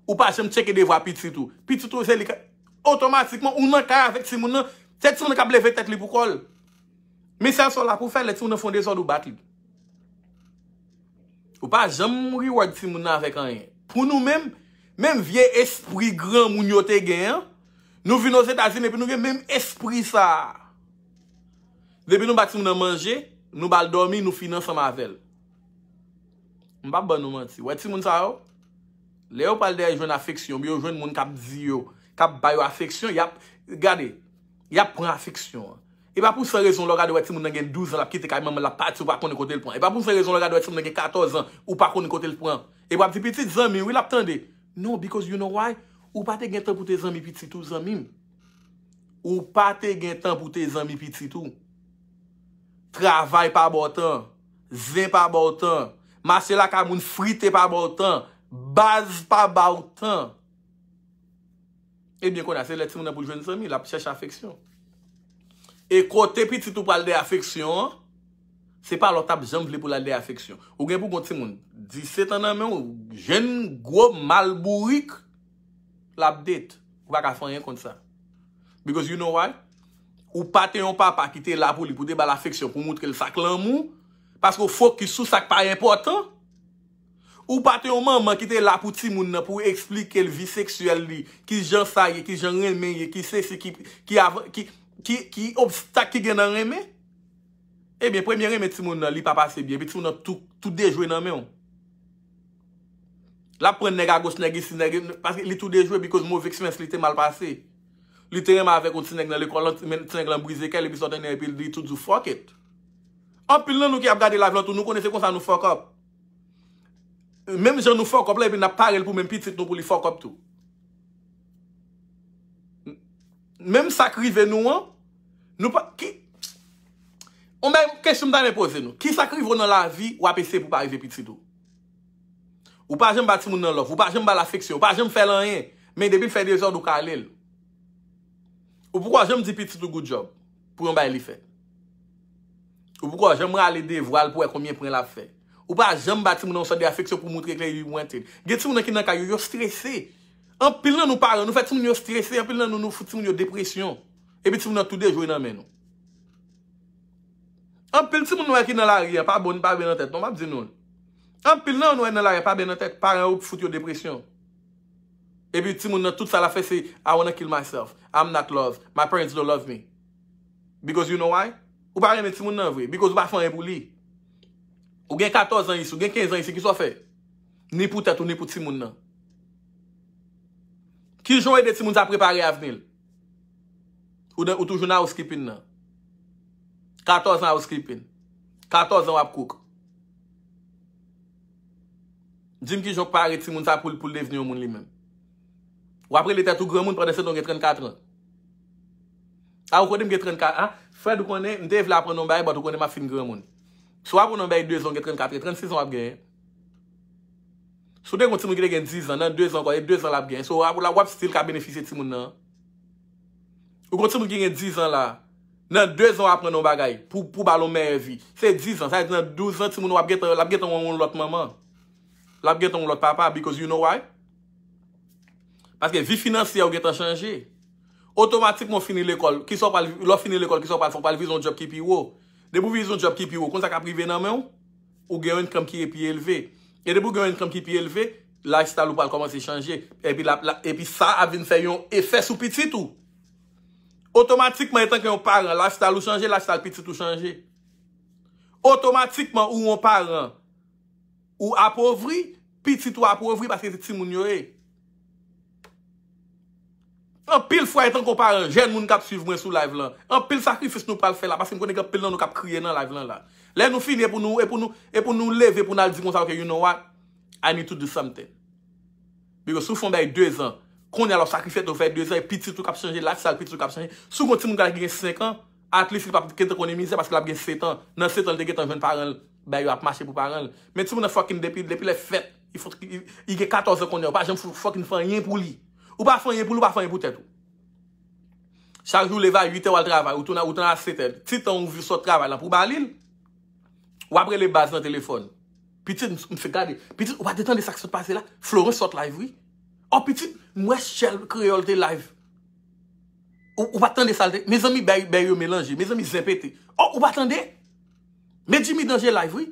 Ou pa jem cheke devwa pititou. Pititou se li ka... Otomatikman, unan kaya vek si mounan, tèt si mounan ka bleve tèt li pou kol. Me san so la pou fè, le ti mounan fonde zon nou bat li. Ou pa, jem mou ri wad si mounan vek an yen. Pou nou men, men vie espri gran mounyote gen, nou vi nou zetajine, pe nou vi men espri sa. Depi nou bat si mounan manje, nou bal dormi, nou finanse mavel. Mba ban nou man ti. Wad si mounan sa yo? Le yo pal de a jwen afeksyon, bi yo jwen moun kap ziyo, kap bayo afeksyon, yap, gade, yap pran afeksyon. E pa pou se rezon lora de weti moun denge 12 an la pkite kaya maman la pati ou pa konen kote lpran. E pa pou se rezon lora de weti moun denge 14 an ou pa konen kote lpran. E pa pti piti zanmim, ou la ptande? Non, because you know why? Ou pa te gen tan pou te zanmi piti tout zanmim? Ou pa te gen tan pou te zanmi piti tout? Travay pa bò tan, zin pa bò tan, masye la ka moun frite pa bò tan, Baz pa baoutan. Ebyen kon a, se lè ti moun an pou jwen sami, la chèche afeksyon. E kote pitit ou pal de afeksyon, se pa lò tab zanm vle pou la de afeksyon. Ou gen pou konti si moun, 17 an nan men ou, jen gwo malbourik, la bdèt, ou bak a fanyen konti sa. Because you know why? Ou paten yon pa pa kite la pou li pou de bal afeksyon, pou mout ke l sak lan mou, pasko fok ki sou sak pa importan, Ou pa te ouman man ki te la pou ti moun nan pou eksplik kel vi seksuel li, ki jan sa ye, ki jan remen ye, ki se si, ki avan, ki, ki, ki obstak ki genan remen? Ebyen, eh premye remen ti moun nan li pa pase byen, bi ti moun nan tout dejwe nan men. La pren nega gos negi si negi, paske li tout dejwe bikos mou veks mens li te malpase. Li te reman avek ou ti neg nan le kolon, ti neg lan brize ke, li bi sote ne epil, li tout zou foket. Anpil nan nou ki ap gade la vlantou, nou kone se kon sa nou fokop. Mèm jan nou fòk hop lè, bi nan parel pou mèm pitit nou pou li fòk hop tou. Mèm sakri ve nou an, nou pa... On mèm, kèchoum dan mè pose nou. Ki sakri vou nan la vi ou apese pou parize pitit ou? Ou pa jèm bati moun nan lòf, ou pa jèm ba la fèksyon, ou pa jèm fè lan yè, mèm debil fè dèjòr dò kalèl. Ou poukwa jèm di pitit ou goud job, pou yon bèl li fèk? Ou poukwa jèm rè alè dev, ou alè pouè e kòm yè pren la fèk? Ou pa a jamba ti moun an sa de afeksyon pou moun trek le you wanted. Ge ti moun an kin nan kayo, yo stresse. An pil nan nou pare, nou fe ti moun yo stresse, an pil nan nou nou foute ti moun yo depresyon. E pi ti moun an toude jo inan men nou. An pil ti moun an wè e ki nan la riyan, pa boni, pa benan tet, non mabdi nou. An pil nan an wè ki nan la riyan, pa benan tet, pare an ou foute yo depresyon. E pi ti moun an tout sa la fe se, I wanna kill myself, I'm not loved, my parents don't love me. Because you know why? Ou pa reme ti moun nan vwe, because ou pa fwane pou li. Ou gen 14 an isi, ou gen 15 an isi, kiso fe? Ni pou tetou, ni pou timoun nan. Kijon e de timoun sa prepari avnil? Ou toujou nan ou skipin nan? 14 an ou skipin? 14 an wap kouk? Djim kijon pari timoun sa pou l devnyon moun li men? Ou apre le tetou groun moun pa de se don ge 34 an? A ou kode m ge 34 an? Fred ou konen, m dev la pronon baye, bat ou konen ma fin groun moun. So wap ou nan beye 2 an gen 34, gen 36 an wap gen. So de kon ti moun gen gen 10 an nan 2 an kon, gen 2 an wap gen. So wap ou la wap stil ka benefise ti moun nan. Ou kon ti moun gen gen 10 an la, nan 2 an wap pren nan bagay pou balon mèye vi. Se 10 an, sa e di nan 12 an ti moun wap gen ton woun lout maman. Wap gen ton woun lout papa because you know why? Paske vi finansiya ou gen tan chanje. Otomatik moun fini l'ekol, ki so pali vi loun job ki pi wou. Debou vizyon job ki pi ou, kontak aprive nan men ou, ou genwen kam ki e pi elve. E debou genwen kam ki pi elve, laj talou pal koman se chanje. E pi e sa avin fè yon efes ou pitit ou. Otomatikman etan ke yon paran, laj talou chanje, laj tal pitit ou chanje. Otomatikman ou yon paran ou apovri, pitit ou apovri, pake se ti moun yoye. An pil fwa etan koparan, jen moun kap suiv mwen sou live lan. An pil sakrifis nou pal fè la, pasi m konen ke pil nan nou kap kriye nan live lan la. Le nou fini, e pou nou leve, e pou nou e ale di konta, ok, you know what? I need to do something. Bigo sou fon bèy 2 an, konen alo sakrifet ou fèy 2 an, e piti tout kap chanje, laksal piti tout kap chanje. Sou kon ti moun kal gen 5 an, atli fwi pap kèd ekonimi zè, pasi lap gen 7 an, nan 7 an lè gen tan 20 paran lè, bè yon ap mache pou paran lè. Men ti moun an fokin depi lè fèt Ou pa fanyen pou, ou pa fanyen pou tèd ou. Chak nou levay 8è wèl travay, ou tèn a 7è, titan ou vye sot travay lan pou banlil, ou apre le baz nan tèlefon. Piti mse gade, piti ou pa detan de sak sot pase la, floren sot live, oui. Ou oh, piti mwè chèl kreolte live. Ou pa tende salte, mè zan mi bè yon mélange, mè zan mi zèpète. Ou pa tende, mè di mi danje live, oui.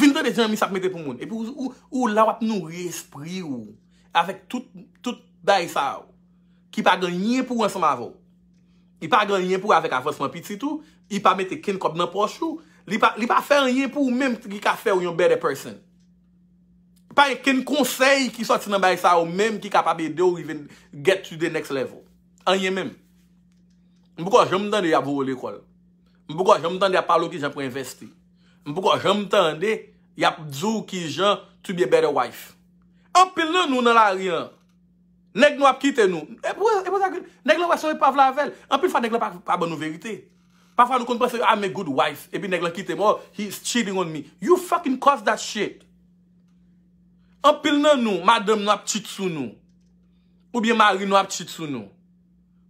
Vin tende diyan mi sak metè pou moun. E pou ou la wap nou respri ou, avèk tout, tout, Beye sa ou, ki pa ganyen pou anseman avon. Ki pa ganyen pou avek avon seman pititou, ki pa mette kin kop nan posou, li pa fè anyen pou mèm ki ka fè ou yon bedè person. Pa yon e kin konsey ki soti nan beye sa ou mèm ki ka pabede ou even get to the next level. Anyen mèm. Mpoukwa, jèm mtande ya vou ou l'ekol. Mpoukwa, jèm mtande ya palo ki jèm pou investi. Mpoukwa, jèm mtande ya djou ki jèm to be a bedè wife. Anpilè nou nan la riyan. Neg e e lan wè se wè pa vla avèl. Anpil fwa neg lan pa ban nou verite. Pafwa nou konpwese, I'm ah, a good wife. Ebi neg lan kite mò, oh, He is cheating on me. You f**king cause that sh**. Anpil nan nou, Madame nou ap chit sou nou. Ou biye mari nou ap chit sou nou.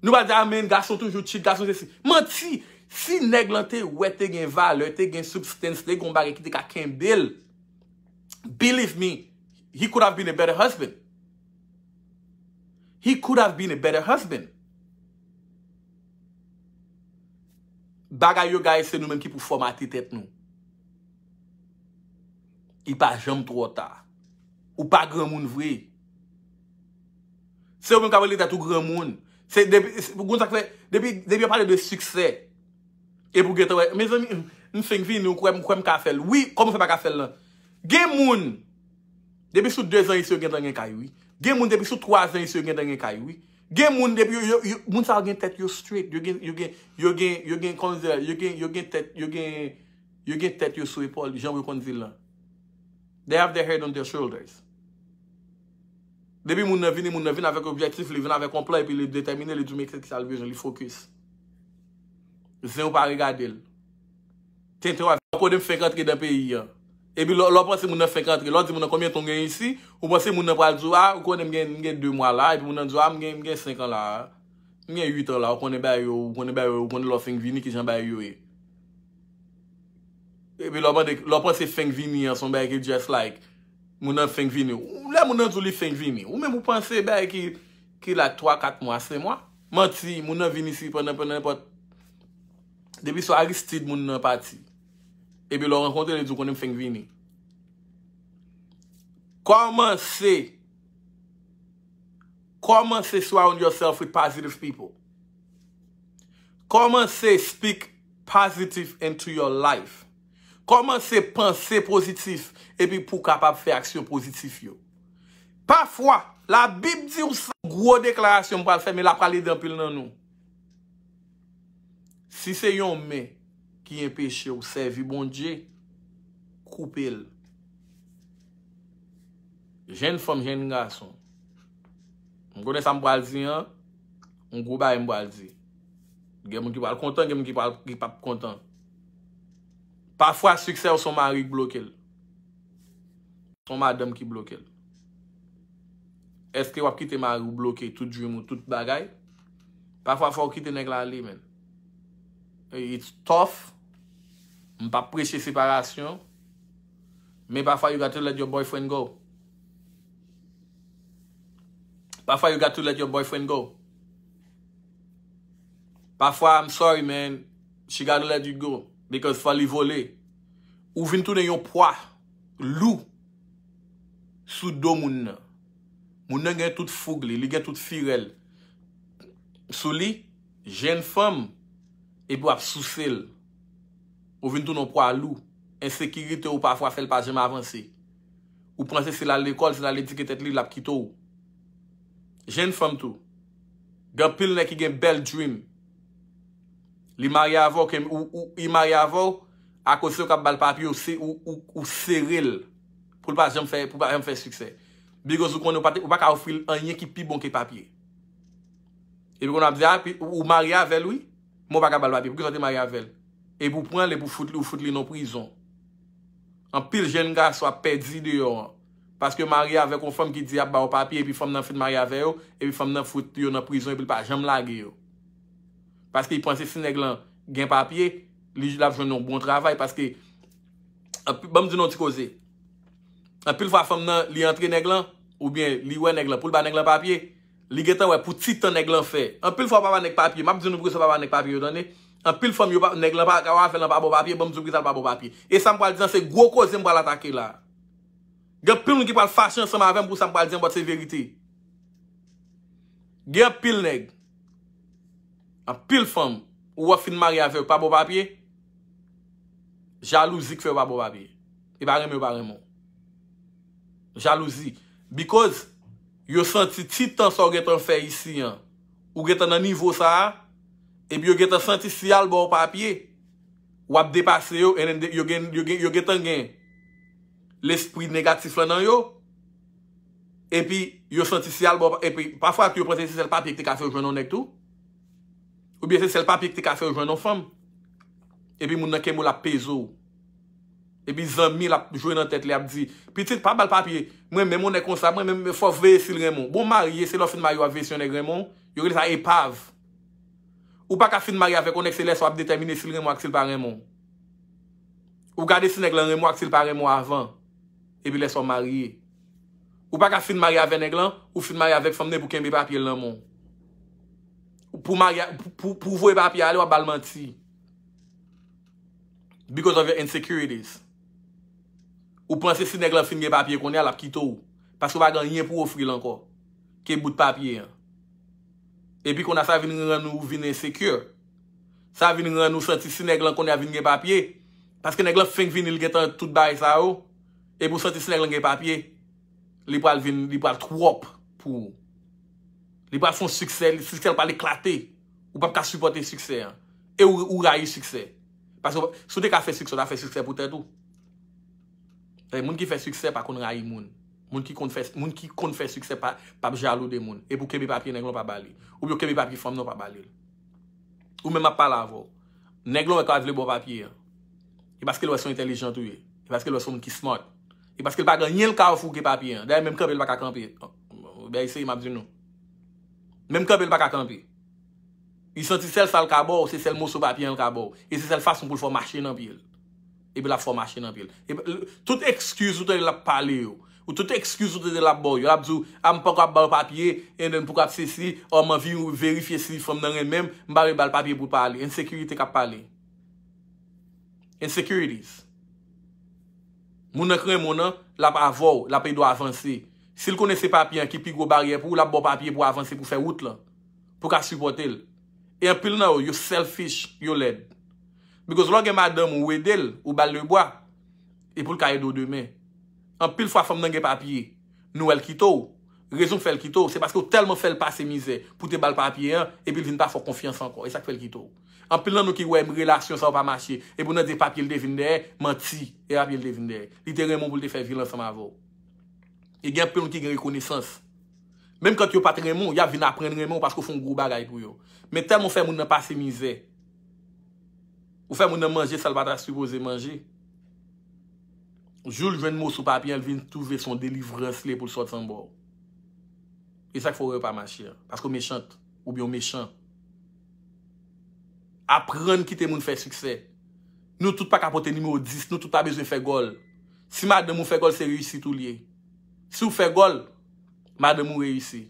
Nou ba de amen, ah, Gason toujou chit, Gason te si. Man ti, Si neg lan te wè te gen val, Le te gen substance, Le kon bag e kite kakèm bel, Believe me, He could have been a better husband. He could have been a better husband. Bagay yo guys, se nou men ki pou formati tet nou. I pa jom tro ta. Ou pa gwen moun vwe. Se ou men kaweli ta tou gwen moun. Se debi, debi yo parle de suksè. E pou gete wey. Me zon, nou senk vi nou kwen kwen kassel. Oui, komon se pa kassel nan. Ge moun. Debi sou 2 an isi yo gen dan gen kayoui. Gen moun debi sou 3 zè yon se yon gen den gen kaywi. Gen moun debi, moun sa gen tèt yon straight. Yon gen, yon gen, yon gen, yon gen, yon gen, yon gen, yon gen, yon gen tèt yon sou epol, jan wè kon zin lan. They have their head on their shoulders. Debi moun nan vini, moun nan vini avèk objektif, li vini avèk komplay, pi li detemine li djoume eksek salve, jen li fokus. Zè yon pa rigade lè. Ten te wè, akou dem fèkant gen den peyi yon. Ebi lòp wansè mounan fèkant ke, lòp di mounan komyen tongen yisi, wansè mounan pral djou a, wakonde mgen 2 mwa la, epi mounan djou a, mgen 5 an la, mgen 8 an la, wakonde bayou, wakonde bayou, wakonde lò fèk vini ki jan bayou e. Ebi lòp wansè fèk vini an, son bayek e just like, mounan fèk vini, lè mounan djou li fèk vini, ou men mwupansè bayek e ki la 3-4 mwa, 5 mwa. Mwant si, mounan vini si, pwene pwene pwene, debi sou agi stid mounan pati. Ebi lor renkonde ne djou konen feng vini. Koman se... Koman se swound yourself with positive people. Koman se speak positive into your life. Koman se pense pozitif epi pou kapap fe aksyon pozitif yo. Pafwa, la bib di ou sa gro deklarasyon mpa se me la pali den pil nan nou. Si se yon men... ki yon peche ou sevi bon diye, koupe el. Jen fom, jen nga son. M gounen sa mboal zi an, m gouba yon mboal zi. Gen mou ki wale kontan, gen mou ki wale ki pap kontan. Pafwa suksè ou son mari blok el. Son madem ki blok el. Eske wap kite mari ou blok el, tout djoum ou tout bagay. Pafwa fwa ou kite neg la li men. It's tough M pa preche separasyon. Me pa fwa you got to let your boyfriend go. Pa fwa you got to let your boyfriend go. Pa fwa I'm sorry man. She got to let you go. Because fa li vole. Ou vin tou de yon poa. Lou. Sou do moun. Moun nan gen tout foug li. Li gen tout firel. Sou li. Jen fwam. E bo ap sou sel. Moun. Ou vin tou nou prou alou. En sekirite ou pafwa fel pa jeme avanse. Ou pranse se la l'ekol, se la l'etiketet li la pkito ou. Jen fom tou. Gapil ne ki gen bel dream. Li Maria avou kem ou, ou, ou, i Maria avou, akosye ou kap bal papye ou se, ou, ou, ou, ou, seril. Poul pa jeme fè, poul pa jeme fè suksè. Bigos ou kon nou patè, ou baka ou fril anye ki pi bonke papye. E bigon ap zè api, ah, ou Maria avèl oui, mou baka bal papye, pou ki jote Maria avèl. E pou pran le pou foute li ou foute li nou prizon. An pil jen nga swa pedi de yo an. Paske maria ve kon fom ki di ap ba ou papye, epi fom nan fote maria ve yo, epi fom nan foute yo nan prizon, epi pa jem la ge yo. Paske yi pwansi si neglan gen papye, li jilap jen nou bon travay, paske, banm di nou ti koze, an pil fwa fom nan li antre neglan, ou bien li we neglan, pou l ba neglan papye, li getan we pou titan neglan fe. An pil fwa pa ba neg papye, map di nou brise pa ba neg papye yo dan e, An pil fom yo pa nek, lan pa kawafen lan pa bo papye, bon mzouk rizal pa bo papye. E sam kwa al diyan se gwo kozim pa al atake la. Gen pil nou ki pa al fasyen se ma avem pou sam kwa al diyan pot se verite. Gen pil nek, an pil fom, ou wafin mari avew pa bo papye, jalouzi ki fe yo pa bo papye. E barem yo barem yo. Jalouzi. Bikoz, yo senti ti tan sa ou getan fe isi an, ou getan nan nivou sa a, Epi yo get an santi sial bo ou papye, wap depase yo, yo get an gen, l'espri negatif lan nan yo, epi yo santi sial bo ou papye, epi pafwa ki yo prese se l papye ki te kafe ou jwennon nek tou, ou biye se l papye ki te kafe ou jwennon fwem, epi mounan kem ou la pezo, epi zan mi la jwennon tet li ap di, pi tit pap bal papye, mwen mwen moun nek konsa, mwen mwen mwen fwa veye si l remon, bon mariye se l ofin mariye wap veye si l remon, yo gwen sa epav, Ou pa ka fin mari avek, onek se leso ap detemine si l remou ak sil par remou. Ou gade si neglen remou ak sil par remou avan, e pi leso mariye. Ou pa ka fin mari avek neglen, ou fin mari avek somne pou kenbe papye l anmon. Ou pou vou e papye ale, wap balman ti. Because of your insecurities. Ou panse si neglen fin mi e papye konye al ap kito ou. Paske wap agan yen pou wofri l anko. Ke bout papye an. E pi kon a sa vin ren nou vin e sekyur. Sa vin ren nou senti si neg lan kon a vin gen papye. Paske neg lan feng vin il getan tout bay oh. sa ou. E pou senti si neg lan gen papye. Li pral vin, li pral trwop pou. Li pral fon suksè, suksè l pa le klate. Ou pap ka supporte suksè an. E ou rayi suksè. Paske sou de ka fè suksè, la fè suksè pou tèdou. Se moun ki fè suksè pa kon rayi moun. Moun ki konfes yu ki se pap jalo de moun. E pou kebi papye neglon pa bali. Ou bi yo kebi papye fom non pa bali. Ou mè mè pala avò. Neglon wè kade le bo papye. E baske l wè son intelijant ou ye. E baske l wè son moun ki smot. E baske l pa ganyen l kaw fou ke papye. Dè mè mèm kèpè l baka kampi. Oh, Be a yise yi mèm ap zin nou. Mèm kèpè l baka kampi. Yi santi sel sal kabo ou se sel mousou papye l kabo. E se sel fason pou l fòmarche nan piye. E bi la fòmarche Ou te te ekskuse ou te de la bo, yo la bzou, a m pa kwa ba papye, e en den pou kwa se si, a m avi verifiye si fom nan en mem, m ba ve bal papye pou pale, en sekurite kwa pale. Ensekurites. Mounen kwen mounen, la pa avou, la pey do avanse. Si l kone se papye an ki pigou barye pou, la pa bo papye pou avanse pou fe wout la, pou ka supportel. E apil nou, you selfish, you led. Because l an gen m adem ou wedel, ou bal leboa, e pou l kaye do deme. An pil fwa fwa mnen gen papye, nou el kito ou. Rezon fel kito ou, se paske ou telman fel pasemize pou te bal papye an, e bil vin pa fwa konfians anko, e sak fel kito ou. An pil nan nou ki wè mrelasyon sa w pa machye, e bou nan de papye el devine de, manti, e apye el devine de. Literèmon pou te fè vilan sa ma vò. E gen pèl nou ki gen rekonesans. Mèm kwen yo patè remon, ya vin apren remon paske ou fon grou bagay kou yo. Men telman fel moun nan pasemize, ou fel moun nan manje salbata supose manje, Joule jwen mou sou papi, el vin touve son delivre slè pou sot san bò. E sa k fòre ou pa ma chè, pask ou mechant, ou bi ou mechant. Aprende ki te moun fè suksè. Nou tout pa kapote nime ou dis, nou tout pa bezwen fè gol. Si madè mou fè gol, se rèysi tout liè. Si ou fè gol, madè mou rèysi.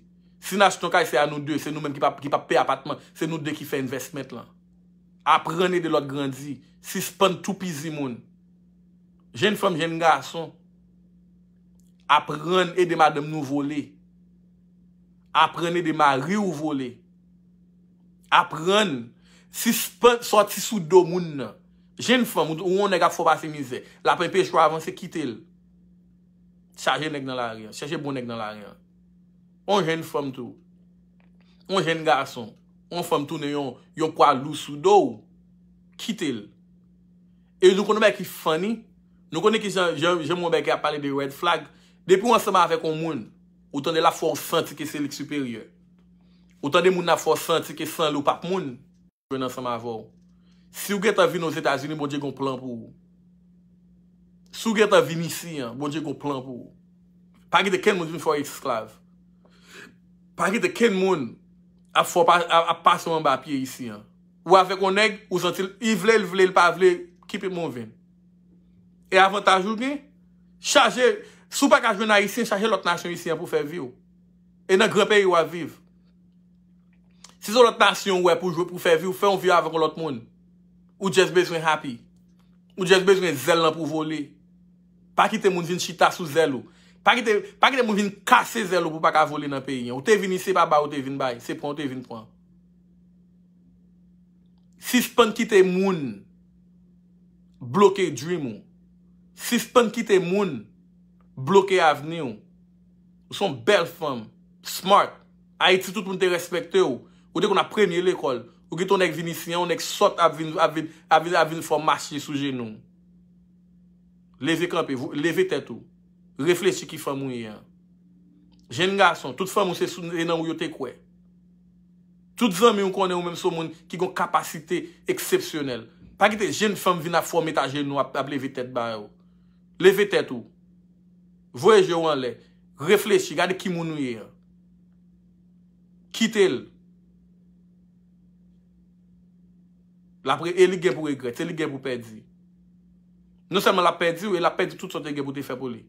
Si na ch ton kaj, se an nou dè, se nou men ki pa pè apatman, se nou dè ki fè investment lan. Aprende de lòt grandi, si spèn tou pizi moun. jen fom, jen gason, apren edema dem nou vole, apren edema ri ou vole, apren, si sot si sou do moun, jen fom, ou ou nega foba se mize, la pen pe chwa avan se kite l, chaje nek nan la riyan, chaje bon nek nan la riyan, ou jen fom tou, ou jen gason, ou fom tou neyon, yon kwa lou sou do, kite l, e yon konou mek ki fany, Nou konen ki jen mwen beke a pale de red flag, depi wansanman avek on moun, wotan de la fwa ou santi ke selik superior. Wotan de moun la fwa ou santi ke san loupap moun, jwen ansanman avou. Si ou gen ta vi nou Zeta Zini, bonje gon plan pou ou. Si ou gen ta vi misi, bonje gon plan pou ou. Pagi de ken moun jen fwa ou esklaz. Pagi de ken moun, ap fwa ap apasyon mwen bapye isi. Ou avek on neg, ou zantil, i vle, l vle, l pa vle, kipe moun ven. E avantajou mi, sou pa ka jwen na isen, chaje lot nasyon isen pou fe vyo. E nan gran peyi waviv. Si sou lot nasyon wè pou jwen pou fe vyo, fe yon vyo avan kon lot moun. Ou jes bezwen happy. Ou jes bezwen zel nan pou vole. Pa ki te moun vin chita sou zelo. Pa ki te moun vin kase zelo pou pa ka vole nan peyi. Ou te vin isen pa ba, ou te vin bay. Se pon, te vin pon. Si span ki te moun bloke dwi moun, Sif pen kite moun, bloke avni ou, ou son bel fem, smart, a eti tout moun te respekte ou, ou dek ou na premye l'ekol, ou gitou nèk vinisyen, ou nèk sot avin fòm masye sou jenoun. Leve kranpe, leve tèt ou, refleksi ki fem moun iyan. Jen nga son, tout fem moun se sou enan ou yo te kwe. Tout zanmè ou konè ou mèm sou moun ki gon kapasite eksepsyonel. Pa gite jen fem vina fòm etajen nou ap leve tèt barè ou. Leve tèt ou. Voye jou an lè. Reflechi, gade ki moun ou ye. Kit el. El li gen pou regret, el li gen pou pedi. Non seman la pedi ou el la pedi tout sote gen pou te fe pou li.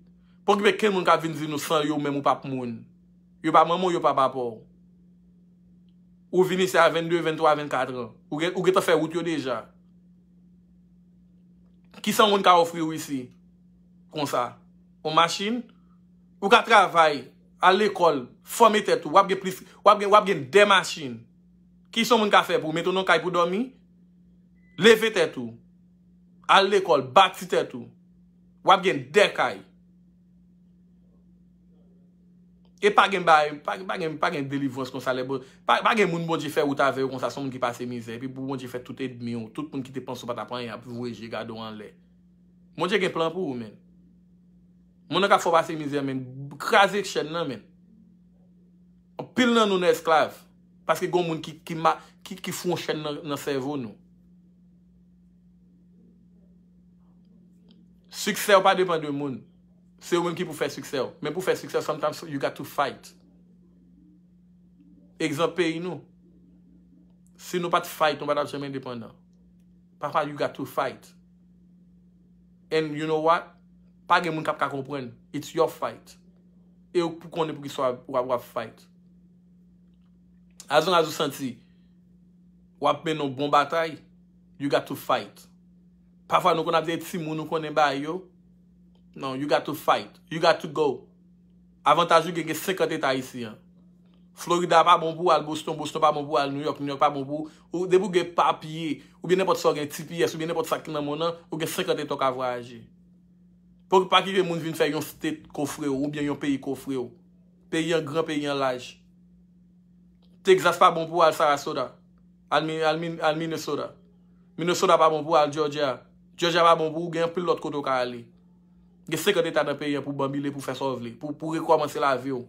Pon ki be ken moun ka vinzi nou san yo mè mou pap moun. Yo pap mè mou, yo pap pap ou. Ou vinzi se a 22, 23, 24 an. Ou gen te fe wout yo deja. Ki san moun ka ofri ou isi? Ki san moun ka ofri ou isi? kon sa, ou machin, ou ka travay, al l'ekol, fome tè tou, wap gen plis, wap gen, wap gen de machin, ki son moun ka fè pou, meton nou kaj pou domi, leve tè tou, al l'ekol, bati tè tou, wap gen de kaj, e pa gen bè, pa gen, pa gen, pa gen delivons kon sa lè, pa gen moun moun moun jè fè ou tave ou kon sa son moun ki pase mizè, pi pou moun jè fè tout et mion, tout moun ki te panso pata pan ya, pou moun jè gado an lè, moun jè gen plan pou ou men, Moun an ka fwa basi mizi an men, krasi ek chen nan men. An pil nan nou nan esklave, paske goun moun ki foun chen nan servou nou. Suksel pa depan de moun. Se yon men ki pou fè suksel. Men pou fè suksel, sometimes you got to fight. Exempe yon nou. Se nou pa te fight, nou pa ta chen men depan nan. Paswa you got to fight. And you know what? Pa gen moun kap ka kompren, it's your fight. E yo konen pou ki so ap wap wap fight. A zon a zon senti, wap men nou bon batay, you got to fight. Pa fwa nou kon ap de ti moun nou konen bay yo, non, you got to fight, you got to go. Avantajou gen gen sekante ta isi an. Florida pa bon pou al Boston, Boston pa bon pou al New York, New York pa bon pou. Ou debou gen pa piye, ou gen ne pot so gen TPS, ou gen ne pot so kinan mounan, ou gen sekante ton kavraji. Poki pa ki ve moun vin fe yon state kofre ou, ou bien yon peyi kofre ou. Peyi an, gran peyi an laj. Te gzas pa bon pou al Sarasota, al Minnesota. Minnesota pa bon pou al Georgia. Georgia pa bon pou ou gen pli lot koto ka ali. Ge seke de ta nan peyi an pou bambi li pou fe sov li, pou re komanse la vi ou.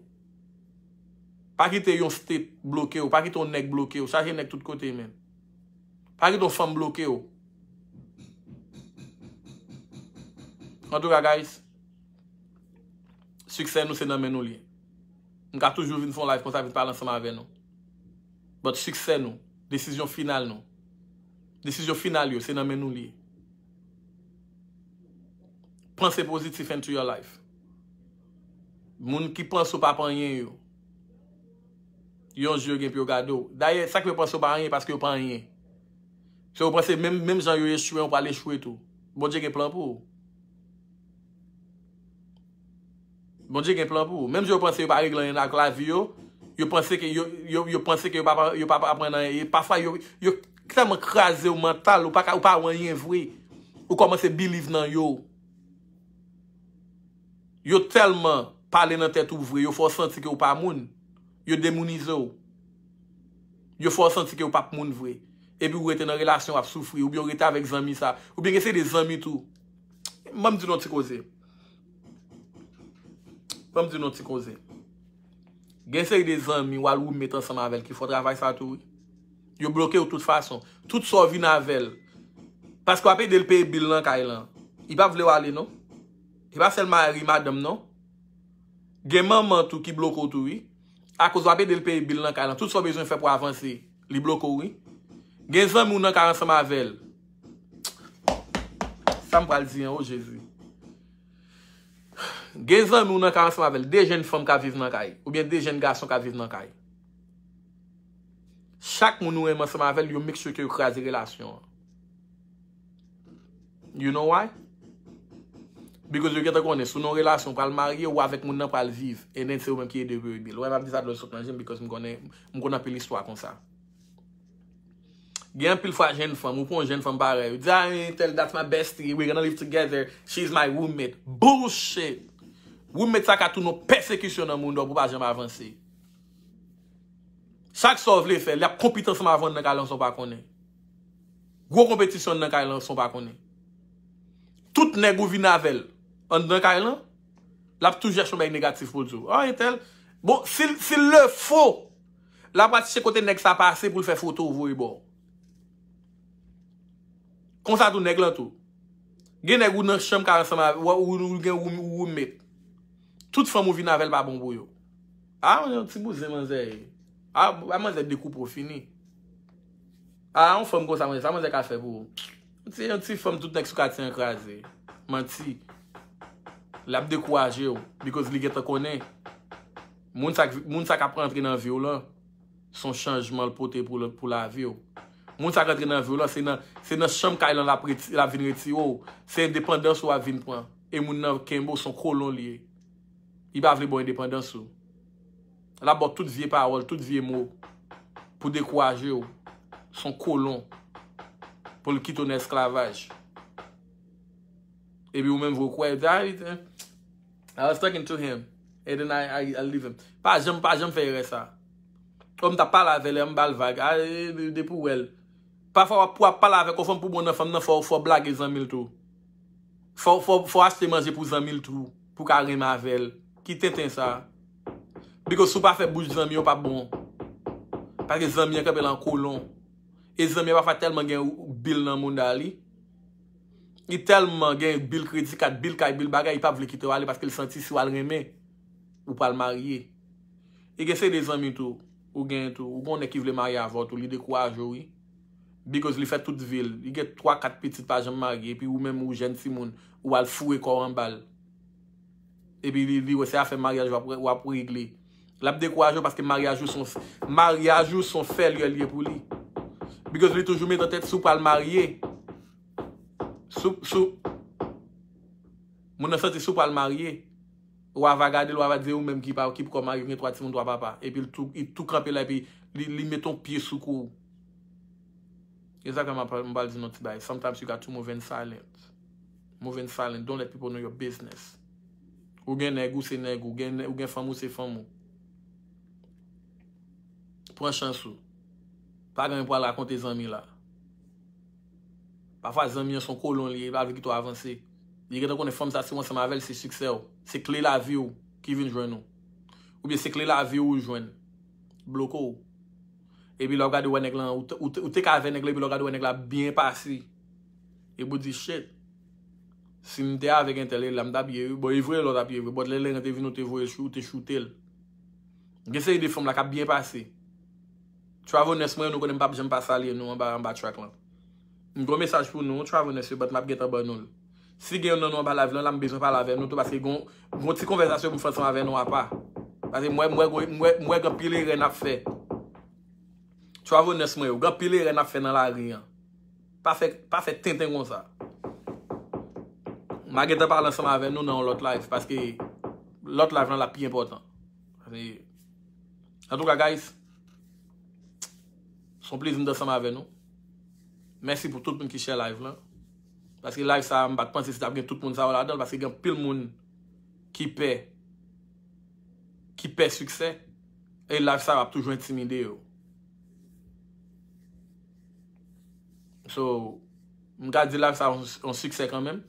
Pa ki te yon state bloke ou, pa ki ton nek bloke ou, sa gen nek tout kote men. Pa ki ton fam bloke ou. An tou ka guys? Suksè nou se nan men nou li. M ka toujou vin fon live konta vin palan sa ma ven nou. But suksè nou, desisyon final nou. Desisyon final yo se nan men nou li. Pense pozitif into your life. Moun ki pense ou pa panye yo, yon jyo gen pi yo gado. Daye, sak yo pense ou pa panye, paske yo panye. Se yo pense, menm jan yo ye chwe, ou pa le chwe tou, bonje gen plan pou ou? Bon diye gen plan pou. Menm diyo yon panse yon pa reglan yon na klavi yon. Yon panse ki yon pa apren nan yon. Paswa yon kreaze yon mental. Yon pa wan yon vwe. Yon komanse believe nan yon. Yon telman pale nan tet ou vwe. Yon fos santi ki yon pa moun. Yon demonize yon. Yon fos santi ki yon pa moun vwe. Ebi yon rete nan relasyon ap soufri. Yon rete avèk zami sa. Yon rete avèk zami tou. Mèm di yon ti koze. Pwèm di nou ti kouze. Gen se yi de zan mi wal wou metan sa mavel ki fò dravay sa tou yi. Yo bloke ou tout fason. Tout sou avi nan vel. Pas kwa pe delpe bil nan kailan. I pa vle wale nou. I pa selman rimadam nou. Genman mantou ki bloko tou yi. Akouz wap pe delpe bil nan kailan. Tout sou bejoun fè pou avansi. Li bloko yi. Gen zan moun nan karen sa mavel. Sam pral diyen o oh Jezou. Gen zon moun nan ka ansa mavel, de jen fom ka viz nan kay, ou bien de jen gason ka viz nan kay. Chak moun moun moun ansa mavel, yo miksyo ki yo krasi relasyon. You know why? Because you get akone, sou nan relasyon, pral marye ou avek moun nan pral viz, e nen se ou men ki e devyo e bil. Ou e map disa do sot nan jen, because moun kon apil istwa kon sa. Gen pil fwa jen fom, ou pon jen fom pare, ou diya, ah, tell that's my bestie, we're gonna live together, she's my roommate. Bouché! Woum met sa katou nou persekisyon nan moun do pou pa jèm avansi. Sak sovle fè, li ap kompitansi ma avansi nan kay lan son pa konen. Gwo kompetisyon nan kay lan son pa konen. Tout neg ouvi navel an nan kay lan, lap tou jèchou mèk negatif pou djou. Ah, intel. Bon, si le fo, lap pati chè kote neg sa pase pou l fè foto ou vou i e bo. Konsa tou neg lan tou. Gen neg ou nan chèm kare sa ma avansi, woum met. Tout fèm ou vin avèl pa bonbou yo. A, an yon ti mou zè man zè yon. A, man zè dekou pou fini. A, an fèm gò sa man zè. Sa man zè ka fè pou. Mwen ti fèm tout nek sou ka ti an kwa zè. Mwen ti. Lab dekou aje yo. Bikòz ligè te konè. Moun sa ka prantri nan vi yo la. Son chanjman l potè pou la vi yo. Moun sa ka prantri nan vi yo la. Se nan chanm kailan la vin reti yo. Se independens yo a vin pran. E moun nan kembo son kolon liye. I ba vle bon independen sou. La bo tout vie parol, tout vie mou. Pou dekou aje ou. Son kolon. Pou l kitoun esklavaj. E bi ou men vro kou e. E di te. I was talking to him. E di nan I leave him. Pa jem pa jem feyre sa. Om ta pala vele yon balvag. A e, de pou wel. Pa fwa pala vele kou fwen pou bonan fwen. Fwa blage zan mil tou. Fwa asti manje pou zan mil tou. Pou ka reme a vel. Ki ten ten sa. Biko sou pa fe bouche zanmi yo pa bon. Parke zanmi yo kepe lan kolon. E zanmi yo pa fa telman gen ou bil nan moun da li. E telman gen bil kredi kat bil kaj bil bagay. I pa vle kite wale. Paske li santi si wale reme. Ou pal marye. E gen se de zanmi tou. Ou gen tou. Ou bon ne ki vle marye avot. Ou li de kwa a jori. Biko zli fe tout vil. E gen 3-4 petite pa jen marye. Pi ou men mou jen si moun. Ou wale fure koran bal. E pi li wè se a fè maryaj wè pou igle. Lè ap dekwaje wè paske maryaj wè son fèl yè liye pou li. Because li toujou mè te tèt sou pal marye. Sou, sou. Mounè se te sou pal marye. Wè ava gade, wè ava de ou mèm ki pa wè ki pou komarye vèmè 3 timon dwa papa. E pi lè tou krapè la pi, li mè ton pi sou kou. E zè kwa mwen bal di nou ti baye. Sometimes you got to move in silence. Move in silence. Don't let people know your business. Ou gen negou se negou, ou gen famou se famou. Pwen chansou. Pwa gen yon pou ala konti zanmi la. Pwa fwa zanmi yon son kolon li, yon pa avi ki tou avanse. Yon gen ton konen famou sa si, wansan mavel se shikse ou. Se kle la vi ou, ki vin jwen ou. Ou bi se kle la vi ou yon jwen. Bloko ou. Ebi loga di wene glan, ou te ka ven negle, ebi loga di wene glan bien pasi. Ebu di shet. Si m te avè gen telè, lèm da biè wè, bò evwè lò da biè wè, bò lè lè gen te vin nou te vwè chou, te chou tel. Gese y de fòm lè kap biè pasè. Travel Nest mè yon nou konen pap jen pa salye nou an bar an batrak lan. M gò mesaj pou nou, Travel Nest yon bat map geta ban nou lè. Si gen yon nan wè bala vilan, lèm bezè pala ven nou tou basè yon, yon ti konversasyon pou fòm san ven nou apà. Basè mwè, mwè, mwè, mwè, mwè gò pilè yon ap fè. Travel Nest mè yon, gò pilè yon ap fè nan la riyan. Ma gen te parle ansema ave nou nan lout live. Paske lout live nan la pi important. Antouka guys. Son plez mende ansema ave nou. Mese pou tout moun ki chè live lan. Paske live sa mba tpansi se tap gen tout moun sa wala adan. Paske gen pil moun ki pe. Ki pe suksè. E live sa wap toujwen timide yo. So mga di live sa an suksè kwen menm.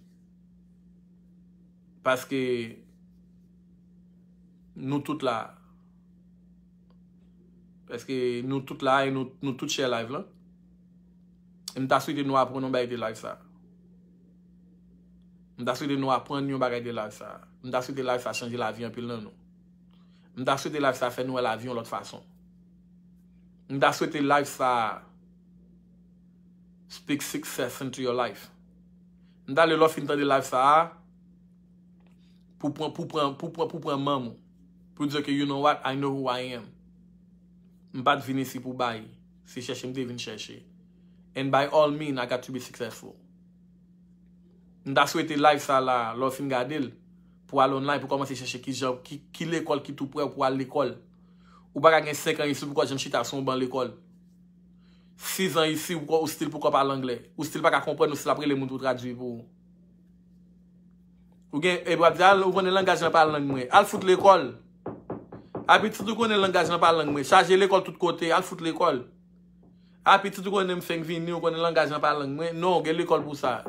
Paske nou tout la. Paske nou tout la e nou tout chè live la. E Mda sou de nou apren nou bagay de live sa. Mda sou de nou apren nou bagay de live sa. Mda sou de life sa chanji la vyon pil nan nou. Mda sou de life sa fè nou e la vyon lot fason. Mda sou de life sa speak success into your life. Mda le love inter de life sa a pou pren mamou, pou dize ke you know what, I know who I am. M pa te vini si pou bayi, si cheshe mde vini cheshe. And by all means, I got to be successful. M da sou ete life sa la, lò si m gadele, pou al online, pou komanse cheshe ki jav, ki l'ekol ki tou pre ou pou al l'ekol. Ou pa kage 5 an yisi pou kwa jem chita son ou ban l'ekol. 6 an yisi pou kwa ou stil pou kwa pa l'angle. Ou stil pa kwa kompwen ou stil apre le moun tou traduye pou ou. Ou gen, e eh, babi, al ou konen langaj nan parlang mwen, al foute l'ekol. A pi ti tou konen langaj nan parlang mwen, chaje l'ekol tout kote, al foute l'ekol. A pi ti tou konen mwen feng vini, ou konen langaj nan parlang mwen, non, gen l'ekol pou sa.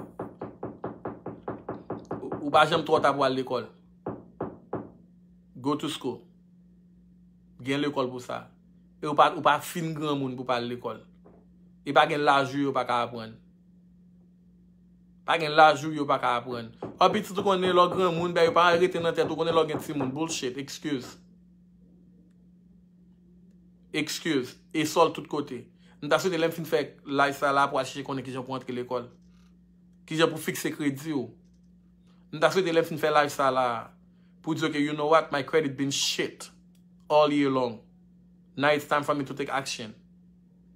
Ou pa jem trot ap wale l'ekol. Go to school. Gen l'ekol pou sa. E ou pa fin gran moun pou pale l'ekol. E pa gen lajou, ou pa ka ap wane. Pa gen lajou yo pa ka apwen. A biti tou konen logren moun beh, yo pa an retenante tou konen logren ti moun. Bullshit, excuse. Excuse. E sol tout kote. N daswe de lem fin fe life sala pou ashe konen ki jan pou antke l'ekol. Ki jan pou fik se kredi yo. N daswe de lem fin fe life sala pou diyo ke you know what, my credit been shit all year long. Now it's time for me to take action.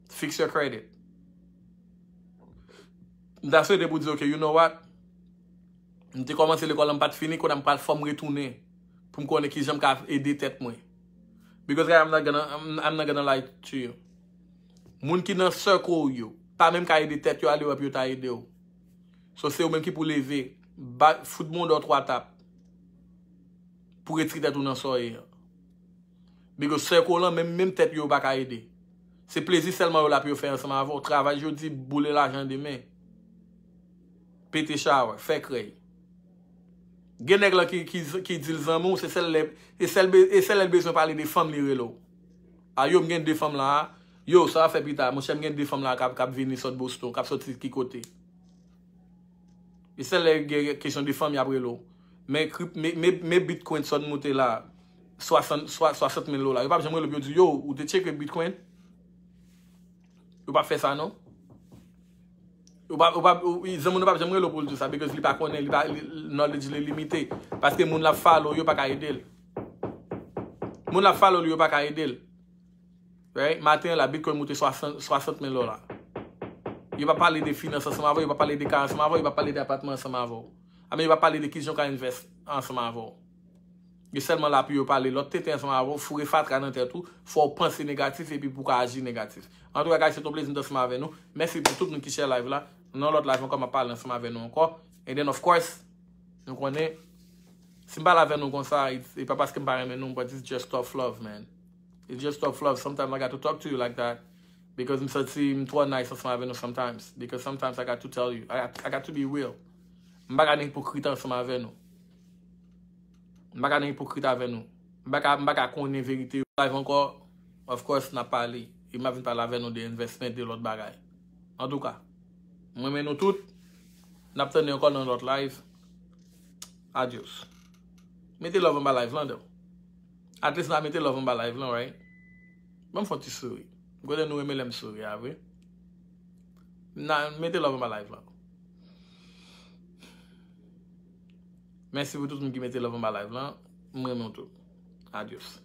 Fix your credit. Daswe de pou diz ok, you know what? Nte komanse le kolan pat fini konan pat fom re tunen pou m konen ki jom ka edi tet mwen. Because, guy, I'm not gonna lie to you. Moun ki nan circle you, pa menm ka edi tet, yo ale wap yo ta edi yo. So se ou menm ki pou leve, foud moun do trwa tap pou retri tet ou nan soye. Because circle lan, menm menm tet yo wap ka edi. Se plezi selman yo la pi yo fey anseman avon, yo travaj yo di boule la jande men. Petè chavè, fè krey. Genèk lò ki dil zan moun, se sel lè, e sel lè bezon pale de fam li re lò. A yo mwen gen de fam la, yo, sa fè pita, mwen chè mwen gen de fam la kap vini sot boston, kap sot tis ki kote. E sel lè, gen kèchon de fam ya bre lò. Men bitcoin sot moun te la, 60 men lò la. Yo pap jè mwen lò, yo, ou te tsek re bitcoin? Yo pap fè sa non? Yo, Ou pa... ou pa... Zemoun ou pa jemre lopou l'dou sa Bekèz li pa konen, li pa knowledge li limite Paske moun la fwa lò, yo pa ka edel Moun la fwa lò, yo pa ka edel Maten la, Bitcoin moutè 60 men lò la Yo pa pale de finance ansa ma vò Yo pa pale de ka ansa ma vò Yo pa pale de apatman ansa ma vò Ame yo pa pale de kizyon ka invest ansa ma vò Yo selman la pi yo pale lò Tete ansa ma vò, fure fat kanante tout Fou ou panse negatif epi pou ka aji negatif An tou a gaj se tou plez nida ansa ma ven nou Mese pe tout nou kizyon la vò la Non lot lavan kon ma palen sa ma ven nou anko. And then of course, si mba laven nou konsa, e pa paske mba ren men nou, but it's just tough love, man. It's just tough love. Sometime I got to talk to you like that, because msa ti mtwa nice sa ma ven nou sometimes. Because sometimes I got to tell you. I got to be real. Mba ka ne hipokrita sa ma ven nou. Mba ka ne hipokrita ven nou. Mba ka kon ne verite. Mba lavan kon, of course, na pali. E mba ven tala ven nou de investmen de lot bagay. An do ka. Mwen men nou tout, napte ne yon kon nan lot live. Adios. Mwen te love mwen ba live lan de. At least nan mwen te love mwen ba live lan, right? Mwen fwant ti sori. Gwede nou mwen lem ti sori avwe. Nan, mwen te love mwen ba live lan. Mwen si vwetout mwen ki mwen te love mwen ba live lan. Mwen men tout. Adios.